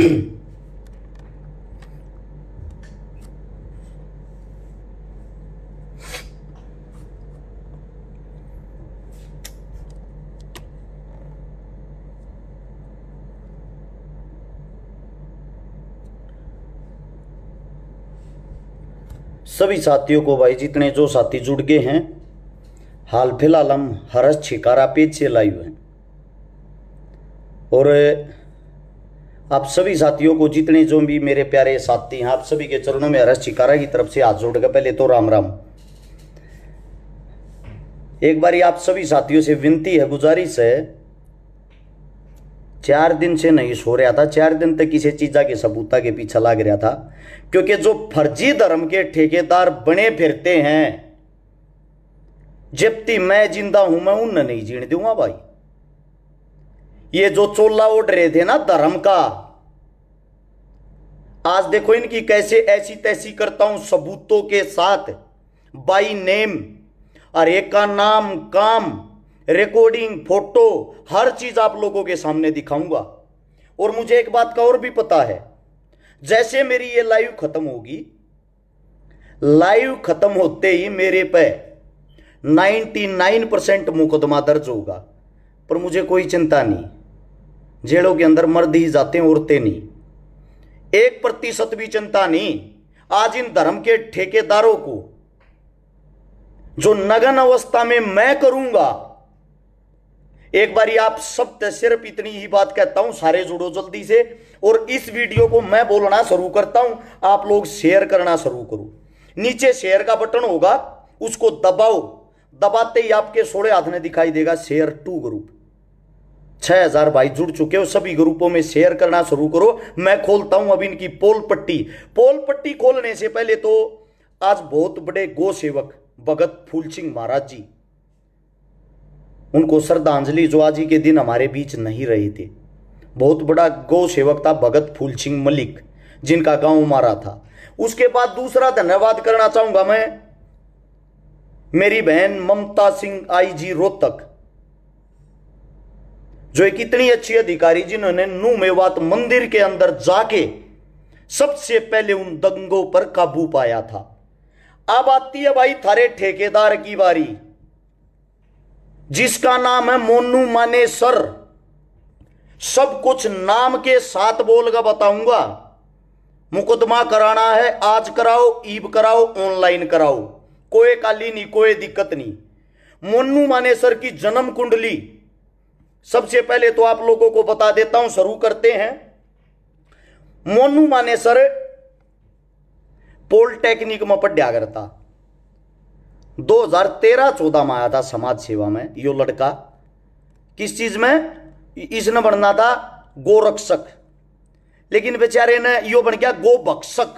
सभी साथियों को भाई जितने जो साथी जुड़ गए हैं हाल फिलहाल हम हरस छिकारा पेज से लाइव हैं और आप सभी साथियों को जितने जो भी मेरे प्यारे साथी हैं आप सभी के चरणों में अरस्ट चिकारा की तरफ से हाथ जोड़कर पहले तो राम राम एक बारी आप सभी साथियों से विनती है गुजारिश है चार दिन से नहीं सो रहा था चार दिन तक किसी चीजा के सबूता के पीछे लाग रहा था क्योंकि जो फर्जी धर्म के ठेकेदार बने फिरते हैं ती मैं जिंदा हूं मैं उन नहीं जीण दूंगा भाई ये जो चोला उड़ रहे थे ना धर्म का आज देखो इनकी कैसे ऐसी तैसी करता हूं सबूतों के साथ बाई नेम अरे का नाम काम रिकॉर्डिंग फोटो हर चीज आप लोगों के सामने दिखाऊंगा और मुझे एक बात का और भी पता है जैसे मेरी ये लाइव खत्म होगी लाइव खत्म होते ही मेरे पे 99 परसेंट मुकदमा दर्ज होगा पर मुझे कोई चिंता नहीं जेड़ों के अंदर मर्द ही जाते हैं औरतें नहीं एक प्रतिशत भी चिंता नहीं आज इन धर्म के ठेकेदारों को जो नगन अवस्था में मैं करूंगा एक बारी आप सब सिर्फ इतनी ही बात कहता हूं सारे जुड़ो जल्दी से और इस वीडियो को मैं बोलना शुरू करता हूं आप लोग शेयर करना शुरू करो नीचे शेयर का बटन होगा उसको दबाओ दबाते ही आपके सोड़े हाथ में दिखाई देगा शेयर टू ग्रुप छह हजार भाई जुड़ चुके हो सभी ग्रुपों में शेयर करना शुरू करो मैं खोलता हूं अब इनकी पोल पट्टी पोल पट्टी खोलने से पहले तो आज बहुत बड़े गो सेवक भगत फूल सिंह महाराज जी उनको श्रद्धांजलि जो आज के दिन हमारे बीच नहीं रहे थे बहुत बड़ा गो सेवक था भगत फूल सिंह मलिक जिनका गांव मारा था उसके बाद दूसरा धन्यवाद करना चाहूंगा मैं मेरी बहन ममता सिंह आई जी रोहतक जो एक इतनी अच्छी अधिकारी जिन्होंने नू मेवात मंदिर के अंदर जाके सबसे पहले उन दंगों पर काबू पाया था अब आती है भाई थारे ठेकेदार की बारी जिसका नाम है मोनू माने सर सब कुछ नाम के साथ बोलगा बताऊंगा मुकदमा कराना है आज कराओ ईब कराओ ऑनलाइन कराओ कोई काली नहीं कोई दिक्कत नहीं मोनू मानेसर की जन्म कुंडली सबसे पहले तो आप लोगों को बता देता हूं शुरू करते हैं मोनू माने सर पॉलिटेक्निक में पढ़ा करता 2013-14 में आया था समाज सेवा में यो लड़का किस चीज में इसने बनना था गोरक्षक लेकिन बेचारे ने यो बन गया गोभक्षक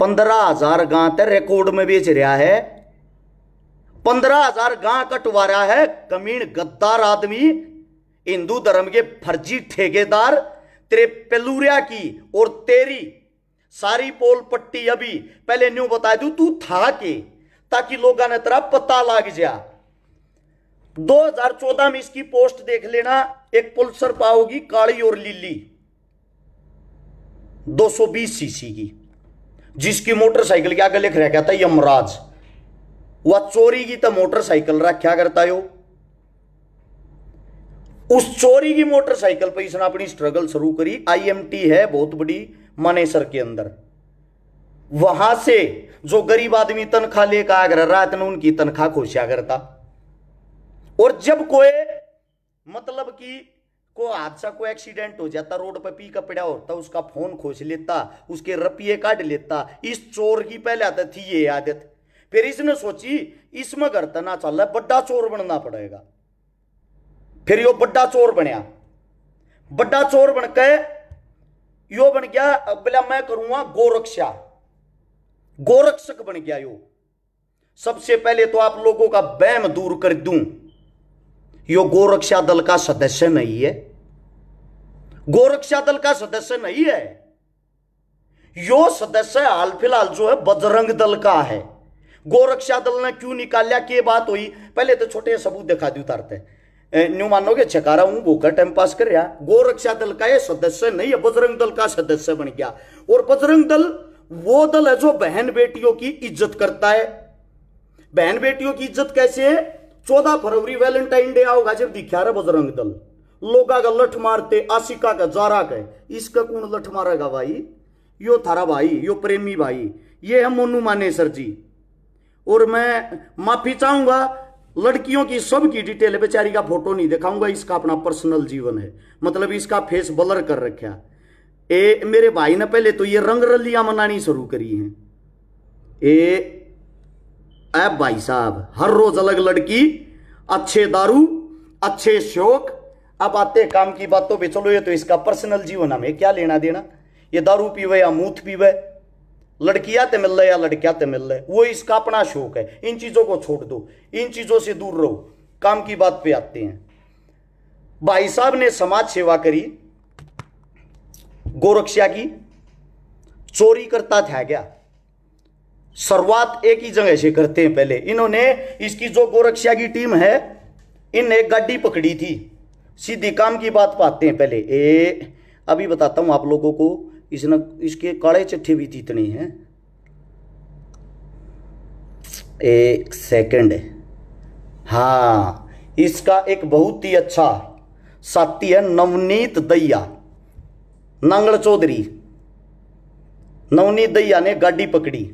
पंद्रह हजार गांत रिकॉर्ड में बेच रहा है पंद्रह हजार गां कटवारा है कमीन गद्दार आदमी हिंदू धर्म के फर्जी ठेकेदार तेरे पेलूरिया की और तेरी सारी पोल पट्टी अभी पहले न्यू बता दू तू था के ताकि लोगों ने तेरा पता लग जा 2014 में इसकी पोस्ट देख लेना एक पुलसर पाओगी काली और लीली 220 सीसी की जिसकी मोटरसाइकिल के आगे लिख रह गया था यमराज वह चोरी की तो मोटरसाइकिल रखा करता यो उस चोरी की मोटरसाइकिल पर इसने अपनी स्ट्रगल शुरू करी आईएमटी है बहुत बड़ी मानेसर के अंदर वहां से जो गरीब आदमी तनख्वाह लेकर आगर रात में उनकी तनख्वाह खोसिया करता और जब कोई मतलब कि को हादसा को एक्सीडेंट हो जाता रोड पर पी का पड़ा होता उसका फोन खोज लेता उसके रपिए काट लेता इस चोर की पहले आदत थी ये आदत फिर इसने सोची इसमें घर तना चल रहा बड़ा चोर बनना पड़ेगा फिर यो बड़ा चोर बनया बड़ा चोर बन के यो बन गया बोला मैं करूंगा गोरक्षा गोरक्षक बन गया यो सबसे पहले तो आप लोगों का बैम दूर कर दूं यो गोरक्षा दल का सदस्य नहीं है गोरक्षा दल का सदस्य नहीं है यो सदस्य हाल फिलहाल जो है बजरंग दल का है गोरक्षा दल ने क्यों निकाल लिया के बात हुई पहले तो छोटे सबूत दिखा दी उतारते न्यू मानोगे छकारा हूं भूखा टाइम पास कर रहा गोरक्षा दल का ये सदस्य नहीं है बजरंग दल का सदस्य बन गया और बजरंग दल वो दल है जो बहन बेटियों की इज्जत करता है बहन बेटियों की इज्जत कैसे है चौदह फरवरी वैलेंटाइन डे आओगा जब दिखा रहा बजरंग दल लोगा का लठ मारते आशिका का जारा का इसका कौन लठ मारेगा भाई यो थारा भाई यो प्रेमी भाई ये है मोनू सर जी और मैं माफी चाहूंगा लड़कियों की सब की डिटेल बेचारी का फोटो नहीं दिखाऊंगा इसका अपना पर्सनल जीवन है मतलब इसका फेस बलर कर रखा ए मेरे भाई ने पहले तो ये रंग रलियां मनानी शुरू करी हैं ए ऐ भाई साहब हर रोज अलग लड़की अच्छे दारू अच्छे शोक अब आते काम की बात तो भी चलो ये तो इसका पर्सनल जीवन हमें क्या लेना देना ये दारू पीवे या मूथ पीवे लड़कियां तो मिल रहे या लड़कियां तो मिल रहे वो इसका अपना शौक है इन चीज़ों को छोड़ दो इन चीज़ों से दूर रहो काम की बात पे आते हैं भाई साहब ने समाज सेवा करी गोरक्षा की चोरी करता था क्या शुरुआत एक ही जगह से करते हैं पहले इन्होंने इसकी जो गोरक्षा की टीम है इन एक गाड़ी पकड़ी थी सीधी काम की बात पाते हैं पहले ए अभी बताता हूं आप लोगों को इसने इसके कड़े चिट्ठी भी जीतने तो है एक सेकंड हाँ इसका एक बहुत ही अच्छा साथी है नवनीत दैया नांगल चौधरी नवनीत दैया ने गाड़ी पकड़ी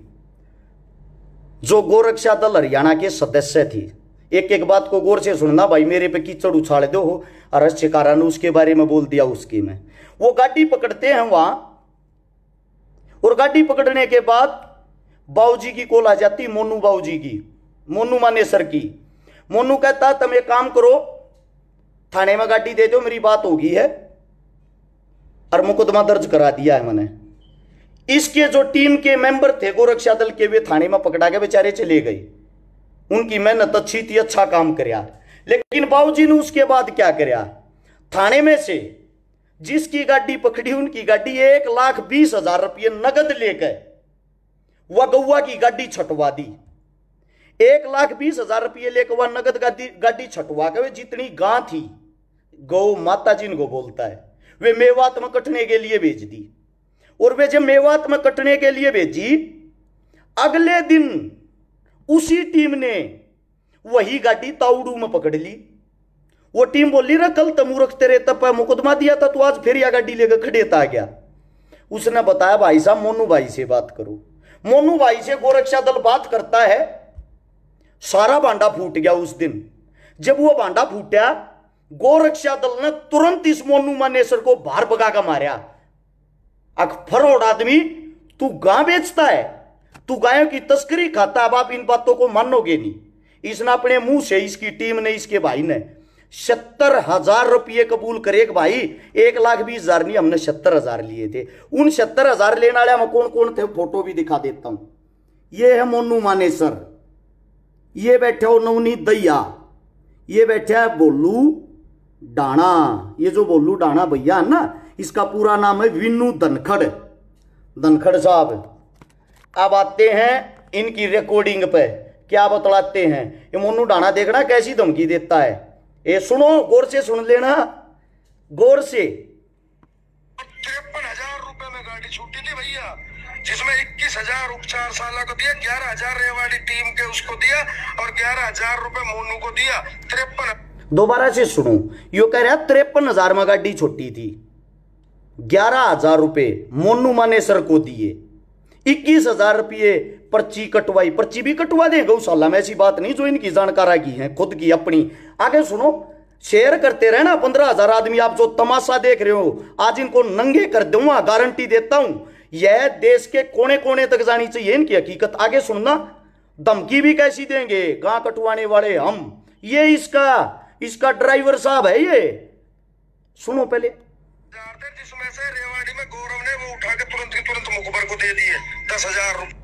जो गोरक्षा दल हरियाणा के सदस्य थी एक एक बात को गौर से सुनना भाई मेरे पे कीचड़ उछाड़ दो हो अरस्य कारण उसके बारे में बोल दिया उसकी में वो गाड़ी पकड़ते हैं वहां और गाड़ी पकड़ने के बाद बाऊजी की कॉल आ जाती मोनू बाबूजी की मोनू मानेसर की मोनू कहता तुम एक काम करो थाने में गाड़ी दे दो मेरी बात होगी है और मुकदमा दर्ज करा दिया है मैंने इसके जो टीम के मेंबर थे गोरक्षा दल के वे थाने में पकड़ा के बेचारे चले गए उनकी मेहनत अच्छी थी अच्छा काम कर लेकिन बाबूजी ने उसके बाद क्या कराया थाने में से जिसकी गाड़ी पकड़ी उनकी गाड़ी एक लाख बीस हजार रुपये नगद लेकर वह गौवा की गाड़ी छटवा दी एक लाख बीस हजार रुपये लेकर वह नगद गाड़ी छटवा के वे जितनी गां थी गौ माता जी इनको बोलता है वे मेवात में कटने के लिए भेज दी और वे जब मेवात में कटने के लिए भेजी अगले दिन उसी टीम ने वही गाड़ी ताउड़ू में पकड़ ली वो टीम बोली ना कल रखते रहे तब मुकदमा दिया था तो आज फिर यह गाड़ी लेकर खड़ेता गया उसने बताया भाई साहब मोनू भाई से बात करो मोनू भाई से गोरक्षा दल बात करता है सारा भांडा फूट गया उस दिन जब वो भांडा फूटा गोरक्षा दल ने तुरंत इस मोनू मानेसर को बाहर बगा का मारा अकफरोड आदमी तू गां बेचता है तू गायों की तस्करी खाता अब आप इन बातों को मानोगे नहीं इसने अपने मुंह से इसकी टीम ने इसके भाई ने सत्तर हजार रुपये कबूल करे भाई एक लाख बीस हजार नहीं हमने सत्तर हजार लिए थे उन सत्तर हजार लेने वाले हम कौन कौन थे फोटो भी दिखा देता हूं ये है मोनू माने सर ये बैठे हो नवनी दैया ये बैठे है बोलू डाणा ये जो बोलू डाणा भैया है ना इसका पूरा नाम है विनू धनखड़ धनखड़ साहब अब आते हैं इनकी रिकॉर्डिंग पे क्या बतलाते हैं ये मोनू डाणा देखना कैसी धमकी देता है ये सुनो गौर से सुन लेना गौर से तिरपन हजार रुपए में गाड़ी छूटी थी भैया जिसमें इक्कीस हजार उपचार साला को दिया ग्यारह हजार रेवाड़ी टीम के उसको दिया और ग्यारह हजार रुपए मोनू को दिया तिरपन दोबारा से सुनो यो कह रहा तिरपन हजार में गाड़ी छोटी थी ग्यारह हजार रुपये मोनू मानेसर को दिए इक्कीस हजार रुपये पर्ची कटवाई पर्ची भी कटवा दें गौशाला में ऐसी बात नहीं जो इनकी जानकार आगी है खुद की अपनी आगे सुनो शेयर करते रहे ना पंद्रह हजार आदमी आप जो तमाशा देख रहे हो आज इनको नंगे कर दूंगा गारंटी देता हूं यह देश के कोने कोने तक जानी चाहिए इनकी हकीकत आगे सुनना धमकी भी कैसी देंगे गां कटवाने वाले हम ये इसका इसका ड्राइवर साहब है ये सुनो पहले जिसमें से रेवाड़ी में गौरव ने वो उठा के तुरंत ही तुरंत मुखबर को दे दिए दस हजार रुपये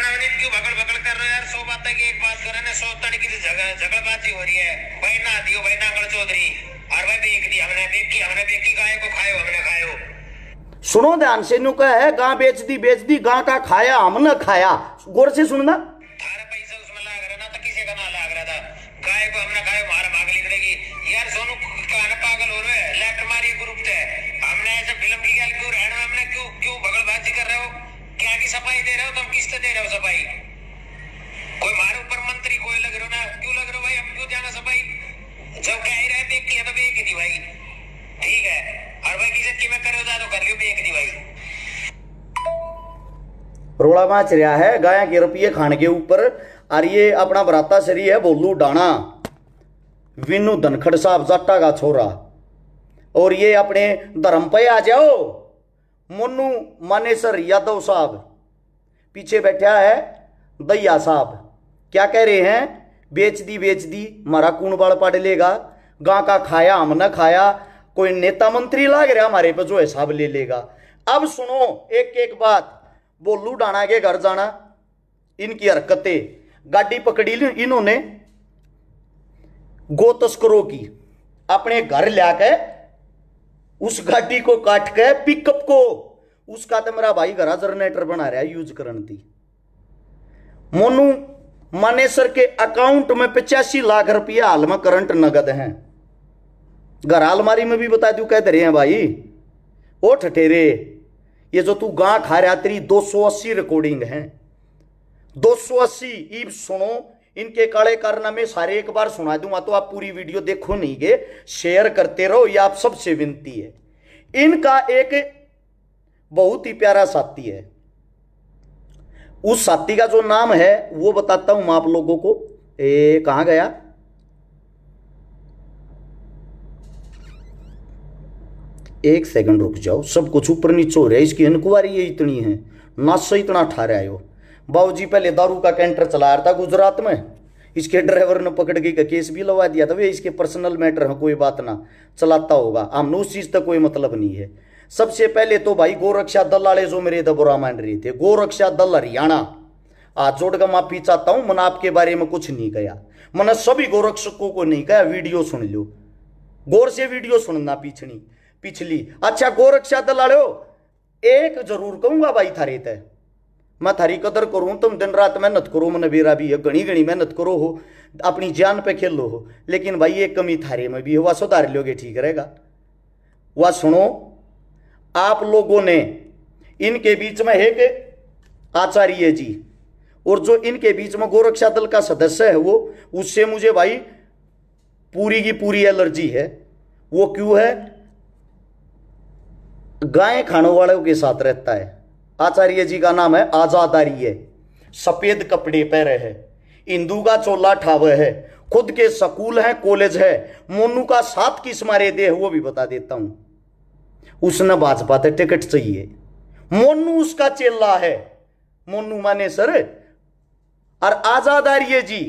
क्यों भगड़ भगड़ कर सौ बातें की एक बात करें तड़ की तो हो रही है भाई ना दियो भाई चौधरी और भाई दी हमने हमने गाय को खायो हमने खायो सुनो ध्यान से नु कह है गां बेच दी बेच दी गां का खाया हमने खाया गौर से सुनना लिस्ट दे रहे हो कोई मारे ऊपर मंत्री कोई लग रहे हो ना क्यों लग रहे हो भाई हम क्यों जाना जब तो भाई ठीक है और भाई मैं तो कर लियो भाई माच रहा है गाय के रुपये खाने के ऊपर और ये अपना बराता शरीर है बोलू डाणा विनू धनखड़ साहब जाटा का छोरा और ये अपने धर्म पे आ जाओ मोनू मानेसर यादव साहब पीछे बैठा है दैया साहब क्या कह रहे हैं बेच दी बेच दी मारा कून बाल पढ़ लेगा गांव का खाया हम ना खाया कोई नेता मंत्री लाग रहा हमारे पे जो हिसाब ले लेगा अब सुनो एक एक बात बोलू डाना के घर जाना इनकी हरकतें गाड़ी पकड़ी ली इन्होंने गो तस्करों की अपने घर लिया उस गाड़ी को काट के पिकअप को उसका तो मेरा भाई घर ਜਰਨੇਟਰ बना रहा यूज करण दी मोनू मानेसर के अकाउंट में पचासी लाख रुपया हाल में करंट नगद है घर अलमारी में भी बता दू कह दे रहे हैं भाई ओ ठेरे ये जो तू गां खा रहा तेरी 280 रिकॉर्डिंग है 280 इब सुनो इनके काले कारना में सारे एक बार सुना दूंगा तो आप पूरी वीडियो देखो नहीं गे शेयर करते रहो ये आप सबसे विनती है इनका एक बहुत ही प्यारा साथी है उस साथी का जो नाम है वो बताता हूं आप लोगों को ए, कहा गया एक सेकंड रुक जाओ सब कुछ ऊपर नीचे हो रहा है इसकी इंक्वायरी ये इतनी है सो इतना ठा रहा है बाबू जी पहले दारू का कैंटर चला रहा था गुजरात में इसके ड्राइवर ने पकड़ के केस भी लगा दिया था वे इसके पर्सनल मैटर है कोई बात ना चलाता होगा हमने उस चीज़ तक कोई मतलब नहीं है सबसे पहले तो भाई गोरक्षा दलाले जो मेरे दबोरा मान रहे थे गोरक्षा दल हरियाणा आज जोड़ का माफी चाहता हूं मन आपके बारे में कुछ नहीं गया मन सभी गोरक्षकों को नहीं गया वीडियो सुन लो गौर से वीडियो सुनना पिछड़ी पिछली अच्छा गोरक्षा दलालो एक जरूर कहूंगा भाई थारे ते मैं थारी कदर करूं तुम दिन रात मेहनत करो मन बेरा भी है घनी घनी मेहनत करो हो अपनी जान पे खेल लो हो लेकिन भाई एक कमी थारे में भी हो वह सुधार लोगे ठीक रहेगा वह सुनो आप लोगों ने इनके बीच में एक आचार्य जी और जो इनके बीच में गोरक्षा दल का सदस्य है वो उससे मुझे भाई पूरी की पूरी एलर्जी है वो क्यों है गाय खाने वालों के साथ रहता है आचार्य जी का नाम है आजाद आर्य सफेद कपड़े पहरे है इंदू का चोला ठावे है खुद के स्कूल है कॉलेज है मोनू का सात किस मारे दे वो भी बता देता हूं उसने भाजपा तक टिकट चाहिए मोनू उसका चेला है मोनू माने सर और आजाद आर्य जी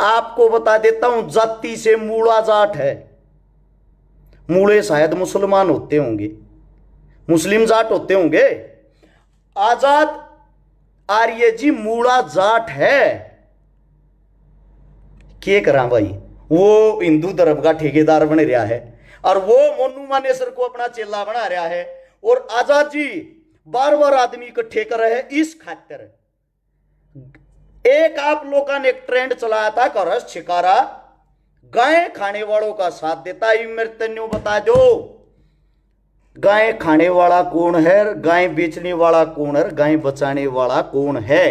आपको बता देता हूं जाति से मूड़ा जाट है मूड़े शायद मुसलमान होते होंगे मुस्लिम जाट होते होंगे आजाद आर्य जी मूड़ा जाट है के करा भाई वो हिंदू धर्म का ठेकेदार बन रहा है और वो मोनू मानेसर को अपना चेला बना रहा है और आजाद जी बार बार आदमी इकट्ठे कर रहे हैं इस खातर एक आप लोगों ने एक ट्रेंड चलाया था करस छिकारा गाय खाने वालों का साथ देता है मृत्यु बता दो गाय खाने वाला कौन है गाय बेचने वाला कौन है गाय बचाने वाला कौन है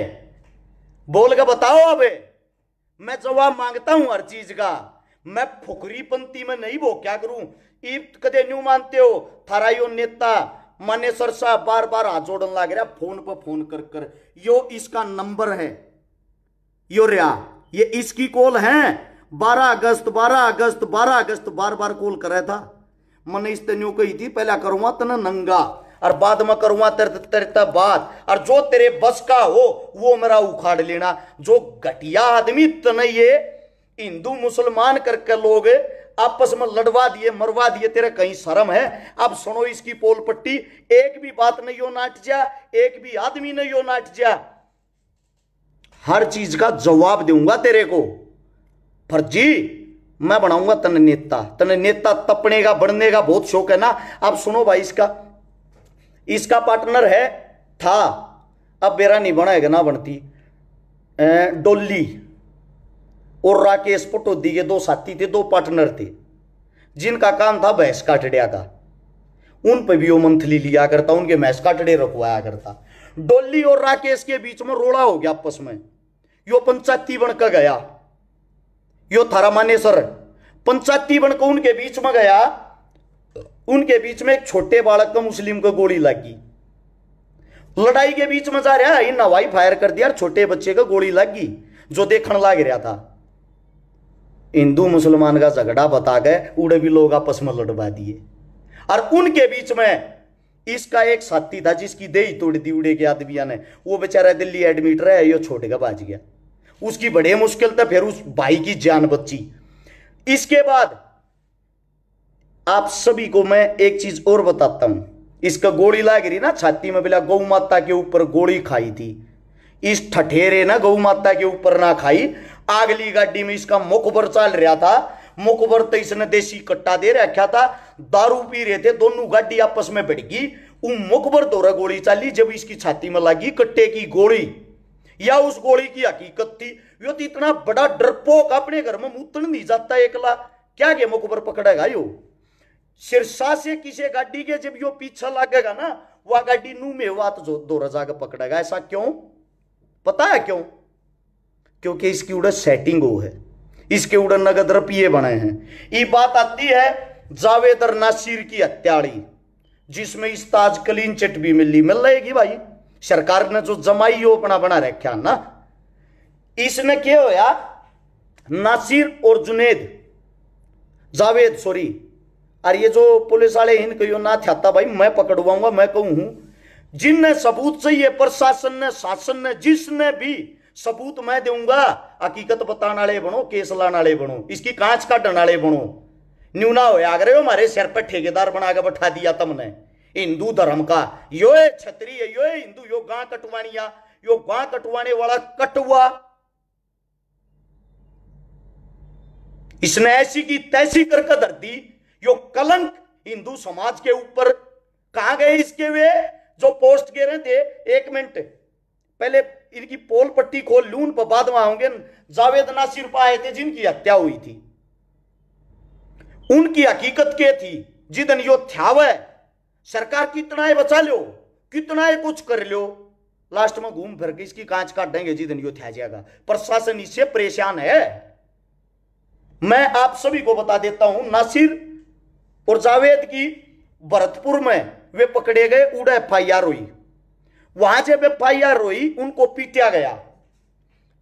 बोल के बताओ अब मैं जवाब मांगता हूं हर चीज का मैं पंथी में नहीं वो क्या करूं ईब कदे न्यू मानते हो थारा यो नेता मानेसर साहब बार बार हाथ जोड़न लग रहा फोन पर फोन कर कर यो इसका नंबर है यो रहा ये इसकी कॉल है 12 अगस्त 12 अगस्त 12 अगस्त बार बार कॉल कर रहा था मैंने इस तेन कही थी पहला करूंगा तना नंगा और बाद में करूंगा तेरे तेरे बात और जो तेरे बस का हो वो मेरा उखाड़ लेना जो घटिया आदमी तने ये हिंदू मुसलमान करके लोग आपस में लड़वा दिए मरवा दिए तेरे कहीं शर्म है अब सुनो इसकी पोल पट्टी एक भी बात नहीं हो नाट जा एक भी आदमी नहीं हो नाट जा हर चीज का जवाब दूंगा तेरे को पर जी मैं बनाऊंगा तन नेता तन नेता तपने का बढ़ने का बहुत शौक है ना अब सुनो भाई इसका इसका पार्टनर है था अब बेरा नहीं बनाएगा ना बनती डोली और राकेश पटोदी के दो साथी थे दो पार्टनर थे जिनका काम था भैंस काटड़िया का उन पर भी वो मंथली लिया करता उनके भैंस काटड़े रखवाया करता डोली और राकेश के बीच में रोड़ा हो गया आपस में यो पंचायती बन का गया यो थारा सर पंचायती बन को उनके बीच में गया उनके बीच में एक छोटे बालक का मुस्लिम को गोली लगी लड़ाई के बीच में जा रहा है इन्हें हवाई फायर कर दिया छोटे बच्चे का गोली लगी जो देखने लाग रहा था हिंदू मुसलमान का झगड़ा बता गए उड़े भी लोग आपस में लड़वा दिए और उनके बीच में इसका एक साथी था जिसकी दे तोड़ दी उड़े के आदमिया ने वो बेचारा दिल्ली एडमिट रहा यो छोटे का बाज गया उसकी बड़े मुश्किल था फिर उस भाई की जान बच्ची इसके बाद आप सभी को मैं एक चीज और बताता हूं इसका गोली लाग रही ना छाती में बिला गौ माता के ऊपर गोली खाई थी इस ठठेरे ना गौ माता के ऊपर ना खाई आगली गाड़ी में इसका मुखबर चल रहा था मुखबर तो इसने देसी कट्टा दे रखा था दारू पी रहे थे दोनों गाड़ी आपस में भिड़ गई वो मुखबर दौरा गोली चाली जब इसकी छाती में लगी कट्टे की गोली या उस गोली की हकीकत थी यो तो इतना बड़ा डरपोक अपने घर में उतन नहीं जाता एकला क्या गेमो मुखबर पकड़ेगा यो सिरसा से किसी गाड़ी के जब यो पीछा लगेगा ना वह गाड़ी नू में वात दो रजा का पकड़ेगा ऐसा क्यों पता है क्यों क्योंकि इसकी उड़े सेटिंग वो है इसके उड़न नगद रपिये बने हैं ये बात आती है जावेदर नासिर की हत्याड़ी जिसमें इस ताज कलीन चिट भी मिली मिल रहेगी भाई सरकार ने जो जमाई हो अपना बना रखा ना इसमें क्या होया नासिर और जुनेद जावेद सॉरी और ये जो पुलिस वाले हिंद कहो ना था भाई मैं पकड़वाऊंगा मैं कहूं जिनने सबूत चाहिए प्रशासन ने शासन ने जिसने भी सबूत मैं दूंगा हकीकत बताने वाले बनो केस लाने बनो इसकी कांच काटने वाले बनो न्यूना हो आग रहे हो हमारे सिर पर ठेकेदार बना के बैठा दिया तमने हिंदू धर्म का यो छतरी है यो हिंदू यो गां कटवानिया यो गां कटवाने वाला कटुआ इसने ऐसी की तैसी करके धर दी यो कलंक हिंदू समाज के ऊपर कहा गए इसके वे जो पोस्ट कह रहे थे एक मिनट पहले इनकी पोल पट्टी खोल लून पर बाद होंगे जावेद नासिर पाए थे जिनकी हत्या हुई थी उनकी हकीकत क्या थी जिदन यो थ्याव है सरकार कितना है बचा लो कितना है कुछ कर लो लास्ट में घूम फिर के इसकी कांच काट देंगे जिदन यो थ्या जाएगा प्रशासन इससे परेशान है मैं आप सभी को बता देता हूं नासिर और जावेद की भरतपुर में वे पकड़े गए उड़े एफ आई हुई वहां जब एफ आई आर हुई उनको पीटा गया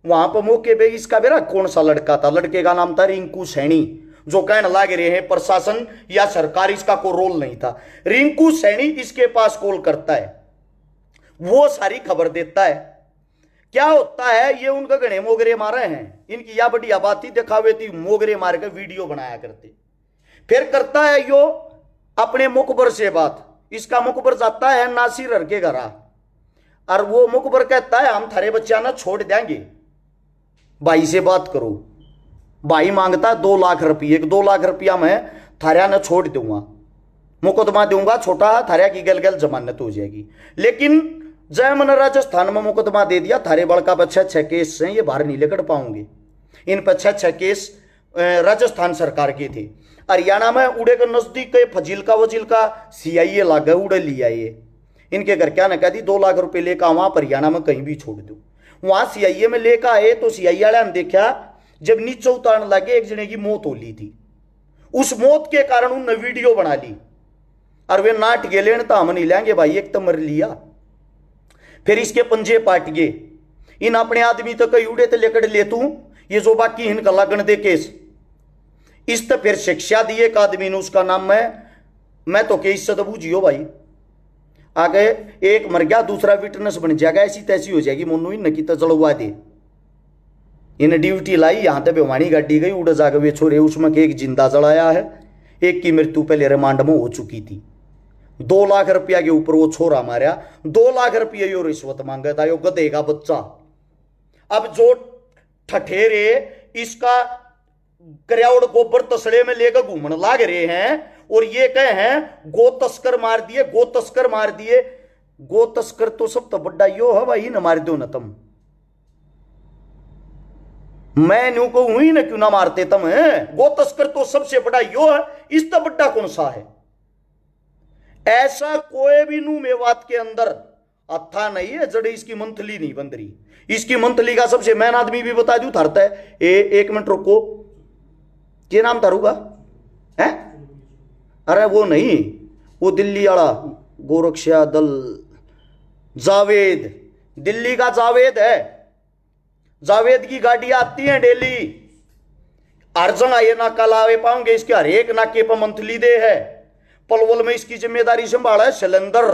वहां पर मौके पे इसका बेरा कौन सा लड़का था लड़के का नाम था रिंकू सैनी जो कहने लग रहे हैं प्रशासन या सरकार इसका कोई रोल नहीं था रिंकू सैनी इसके पास कॉल करता है वो सारी खबर देता है क्या होता है ये उनका गणे मोगरे मारे हैं इनकी या बढ़िया बात ही दिखावे थी मोगरे मार के वीडियो बनाया करते फिर करता है यो अपने मुखबर से बात इसका मुखबर जाता है नासिर के घरा और वो मुखबर कहता है हम थरे बच्चा ना छोड़ देंगे भाई से बात करो भाई मांगता है दो लाख रुपये दो लाख रुपया मैं थरिया न छोड़ दूंगा मुकदमा दूंगा छोटा है की गल गल जमानत हो जाएगी लेकिन जय मन राजस्थान में मुकदमा दे दिया थारे बड़का पर छः छह केस हैं ये बाहर नहीं लेकर पाऊंगे इन पर छह केस राजस्थान सरकार के थे हरियाणा में उड़े के नजदीक के फजील का वजील का सी आई ए लागे उड़े लिया ये इनके घर क्या ने कह दी दो लाख रुपए लेकर वहां पर हरियाणा में कहीं भी छोड़ दो वहां सीआईए में लेकर आए तो सीआईए वाले ने देखा जब नीचे उतारने लगे एक जने की मौत हो ली थी उस मौत के कारण उनने वीडियो बना ली और वे नाट गए लेने तो हम नहीं लेंगे भाई एक तो मर लिया फिर इसके पंजे पाट गए इन अपने आदमी तो कई उड़े तो लेकर ले तू ये जो बाकी इनका लगन दे केस इस तो फिर शिक्षा दी एक आदमी ने उसका नाम मैं मैं तो केस से तो बूझियो भाई आगे एक मर गया दूसरा विटनेस बन जाएगा ऐसी तैसी हो जाएगी मुन्नू नकी तो जड़वा दे इन ड्यूटी लाई यहां तक बेवानी गाड़ी गई उड़ जाकर वे छोरे उसमें एक जिंदा जलाया है एक की मृत्यु पहले रिमांड में हो चुकी थी दो लाख रुपया के ऊपर वो छोरा मारा दो लाख रुपये यो रिश्वत मांगा था यो गधे का बच्चा अब जो ठठेरे इसका करौड़ गोबर तसड़े में लेकर घूमने लाग रहे हैं और ये कहे हैं गो तस्कर मार दिए गो तस्कर मार दिए गो तस्कर तो सब तो बड़ा यो है भाई न मार दो न तुम मैं नू को हुई ना क्यों ना मारते तम है गो तस्कर तो सबसे बड़ा यो है इस तो बड़ा कौन सा है ऐसा कोई भी नू मेवात के अंदर अथा नहीं है जड़े इसकी मंथली नहीं बंद रही इसकी मंथली का सबसे मैन आदमी भी बता दू थरता है ए, एक मिनट रुको क्या नाम थारूगा है अरे वो नहीं वो दिल्ली आड़ा गोरक्षा दल जावेद दिल्ली का जावेद है जावेद की गाड़ियां आती हैं डेली अर्जन आए ना कल आवे पाऊंगे इसके हर एक नाके पर मंथली दे है पलवल में इसकी जिम्मेदारी संभाला है शैलेंदर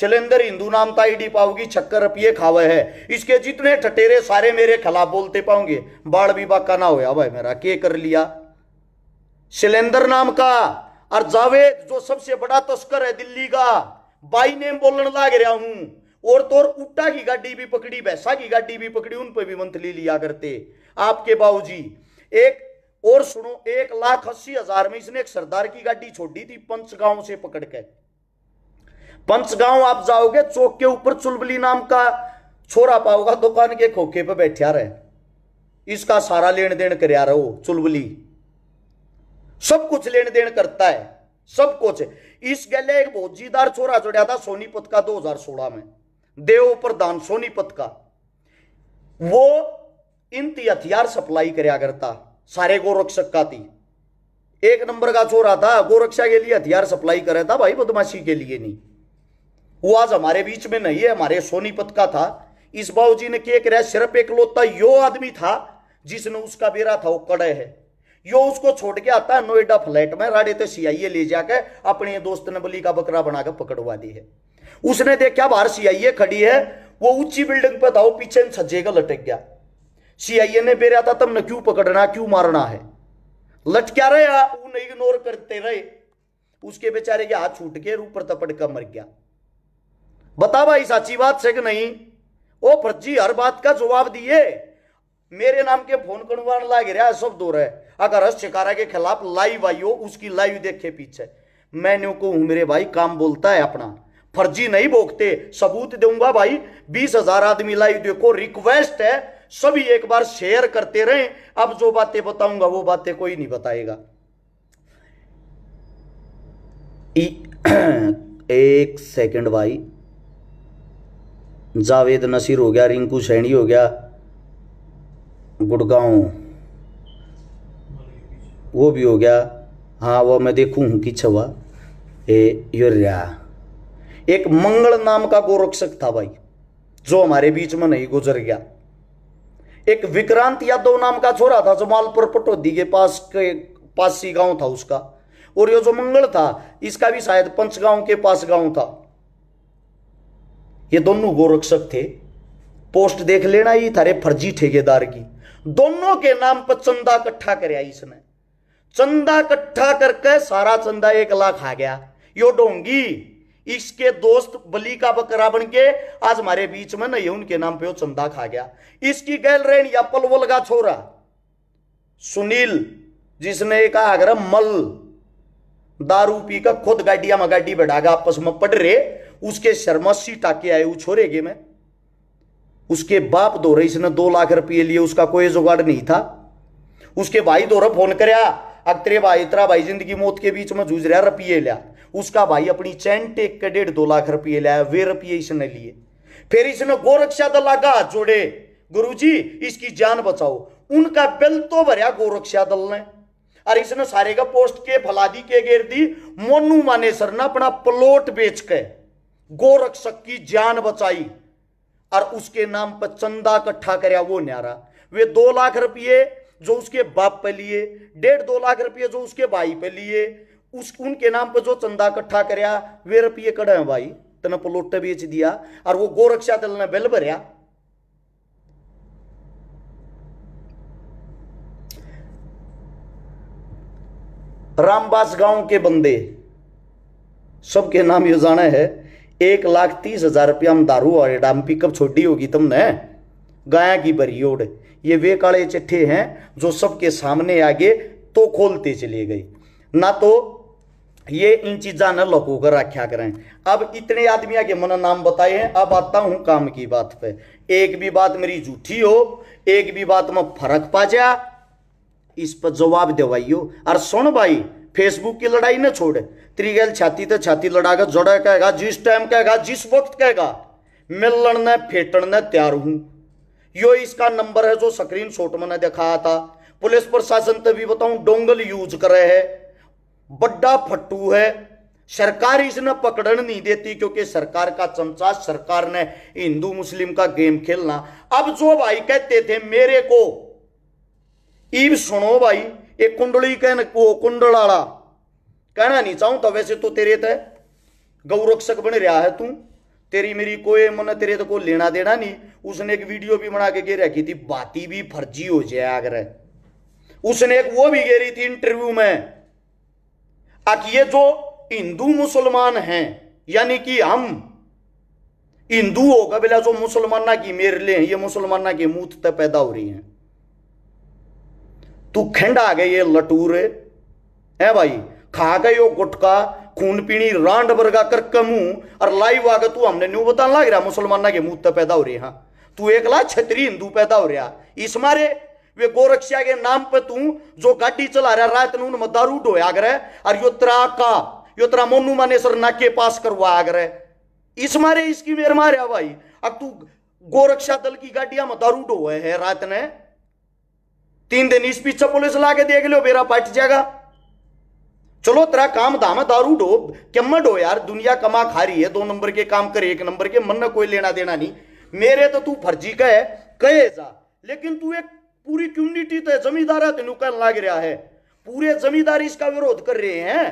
शैलेंदर हिंदू नाम ताईडी पाओगी छक्कर पिए खावे है इसके जितने ठटेरे सारे मेरे खिलाफ बोलते पाऊंगे बाढ़ विभाग का ना होया भाई मेरा के कर लिया शैलेंदर नाम का और जावेद जो सबसे बड़ा तस्कर है दिल्ली का बाई नेम बोलन लाग रहा हूं और तोर उट्टा की गाड़ी भी पकड़ी बैसा की गाड़ी भी पकड़ी उन पर भी मंथली लिया करते आपके बाबूजी एक और सुनो एक लाख अस्सी हजार में इसने एक सरदार की गाड़ी छोड़ी थी पंचगांव से पकड़ के पंचगांव आप जाओगे चौक के ऊपर चुलबली नाम का छोरा पाओगा दुकान के खोखे पे बैठा रहे इसका सारा लेन देन कर चुलबली सब कुछ लेन देन करता है सब कुछ इस गले एक भौजीदार छोरा जुड़ा था सोनीपत का 2016 में देव प्रधान सोनीपत का वो इन हथियार सप्लाई कराया करता सारे गोरक्षक का थी एक नंबर का छोरा था गोरक्षा के लिए हथियार सप्लाई करा था भाई बदमाशी के लिए नहीं वो आज हमारे बीच में नहीं है हमारे सोनीपत का था इस बाबूजी ने क्या कराया सिर्फ एक लोता यो आदमी था जिसने उसका बेरा था वो कड़े है यो उसको छोड़ के आता है नोएडा फ्लैट में राड़े तो सीआईए ले जाकर अपने दोस्त ने बली का बकरा बनाकर पकड़वा दी है उसने देखा बाहर सीआईए खड़ी है वो ऊंची बिल्डिंग पर था पीछे छज्जे का लटक गया सीआईए ने बेरा था तुमने क्यों पकड़ना क्यों मारना है लटक्या रहे उन्हें इग्नोर करते रहे उसके बेचारे के हाथ छूट के ऊपर तपड़ का मर गया बता भाई साची बात से नहीं ओ फर्जी हर बात का जवाब दिए मेरे नाम के फोन कणवाण लाग रहा सब दो है अगर हस शिकारा के खिलाफ लाइव आई हो उसकी लाइव देखे पीछे मैंने को हूं मेरे भाई काम बोलता है अपना फर्जी नहीं भोगते सबूत दूंगा भाई बीस हजार आदमी लाइव देखो रिक्वेस्ट है सभी एक बार शेयर करते रहें अब जो बातें बताऊंगा वो बातें कोई नहीं बताएगा एक सेकंड भाई जावेद नसीर हो गया रिंकू सैनी हो गया गुड़गांव वो भी हो गया हाँ वो मैं देखू हूँ कि छवा ए यूरिया एक मंगल नाम का गोरक्षक था भाई जो हमारे बीच में नहीं गुजर गया एक विक्रांत यादव नाम का छोरा था जो मालपुर पटोदी के पास के पासी गांव था उसका और ये जो मंगल था इसका भी शायद पंचगांव के पास गांव था ये दोनों गोरक्षक थे पोस्ट देख लेना ही थारे फर्जी ठेकेदार की दोनों के नाम पर चंदा इकट्ठा कर इसने चंदा इकट्ठा करके सारा चंदा एक लाख आ गया यो डोंगी इसके दोस्त बली का बकरा बन के आज हमारे बीच में नहीं उनके नाम पे वो चंदा खा गया इसकी गैलरेन या पलवल का छोरा सुनील जिसने कहा अगर मल दारू पी का खुद गाड़िया में गाड़ी बैठा आपस में पड़ रहे उसके शर्मा सीटा के आए वो छोरे गे में उसके बाप दो रहे इसने दो लाख रुपये लिए उसका कोई जुगाड़ नहीं था उसके भाई दो फोन करया अब भाई इतरा भाई जिंदगी मौत के बीच में जूझ रहा रुपये लिया उसका भाई अपनी चैन टेक के डेढ़ दो लाख रुपये लाया वे रुपये इसने लिए फिर इसने गोरक्षा दला का हाथ जोड़े गुरु जी इसकी जान बचाओ उनका बिल तो भरिया गोरक्षा दल ने और इसने सारे का पोस्ट के फलादी के घेर दी मोनू मानेसर ने अपना प्लॉट बेच के गोरक्षक की जान बचाई और उसके नाम पर चंदा इकट्ठा कराया वो न्यारा वे दो लाख रुपये जो उसके बाप पे लिए डेढ़ दो लाख रुपये जो उसके भाई पे लिए उस उनके नाम पर जो चंदा इकट्ठा कर वे रुपये कड़े हैं भाई तेना पलोट बेच दिया और वो गोरक्षा दल ने बिल भरिया रामबास गांव के बंदे सबके नाम ये जाना है एक लाख तीस हजार रुपया हम दारू और डाम पिकअप छोड़ी होगी तुमने गाया की बरियोड़ ये वे काले चिट्ठे हैं जो सबके सामने आगे तो खोलते चले गए ना तो ये इन चीजा न लोगों का रखा करें अब इतने आदमी आगे मन नाम बताए हैं अब आता हूं काम की बात पे एक भी बात मेरी झूठी हो एक भी बात में फर्क पा जा इस पर जवाब दवाइयो और सुन भाई फेसबुक की लड़ाई न छोड़ त्रिगल छाती तो छाती लड़ाकर जोड़ा कहेगा जिस टाइम कहेगा जिस वक्त कहेगा मैं लड़ने फेटने तैयार हूं यो इसका नंबर है जो स्क्रीन शॉट मैंने दिखाया था पुलिस प्रशासन तो भी बताऊं डोंगल यूज करे है बड्डा फट्टू है सरकार इसने पकड़न नहीं देती क्योंकि सरकार का चमचा सरकार ने हिंदू मुस्लिम का गेम खेलना अब जो भाई कहते थे मेरे को ईब सुनो भाई एक कुंडली कह वो कुंडला कहना नहीं चाहूं तो वैसे तो तेरे तो गौरक्षक बन रहा है तू तेरी मेरी कोई मन तेरे तो को लेना देना नहीं उसने एक वीडियो भी बना के गे रखी थी बाती भी फर्जी हो जाए अगर उसने एक वो भी गेरी थी इंटरव्यू में आखि ये जो हिंदू मुसलमान हैं यानी कि हम हिंदू हो कभी जो मुसलमान ना की मेरले हैं ये मुसलमान ना की मूत तक पैदा हो रही है तू खंड आ गए ये लटूर है भाई खा गयो गुटका खून पीणी रांड बरगा कर कमू और लाइव आगे तू हमने न्यू बता लग रहा मुसलमान के मुंह पैदा हो रहे हाँ तू एक ला छतरी हिंदू पैदा हो रहा इस मारे वे गोरक्षा के नाम पे तू जो गाड़ी चला रहा रात में उनमें दारू ढोया करे और यो त्रा का यो त्रा मोनू मानेसर नाके पास करवा करे इस मारे इसकी मेर मारे भाई अब तू गोरक्षा दल की गाड़िया में दारू ढोए है रात ने तीन दिन इस पीछे पुलिस लाके देख लो बेरा पट जाएगा चलो तेरा काम धाम है दारू डो कम डो यार दुनिया कमा खा रही है दो नंबर के काम करे एक नंबर के मन कोई लेना देना नहीं मेरे तो तू फर्जी का है कहे जा लेकिन तू एक पूरी कम्युनिटी तो जमींदार है तेनू कहने लाग रहा है पूरे जमींदार इसका विरोध कर रहे हैं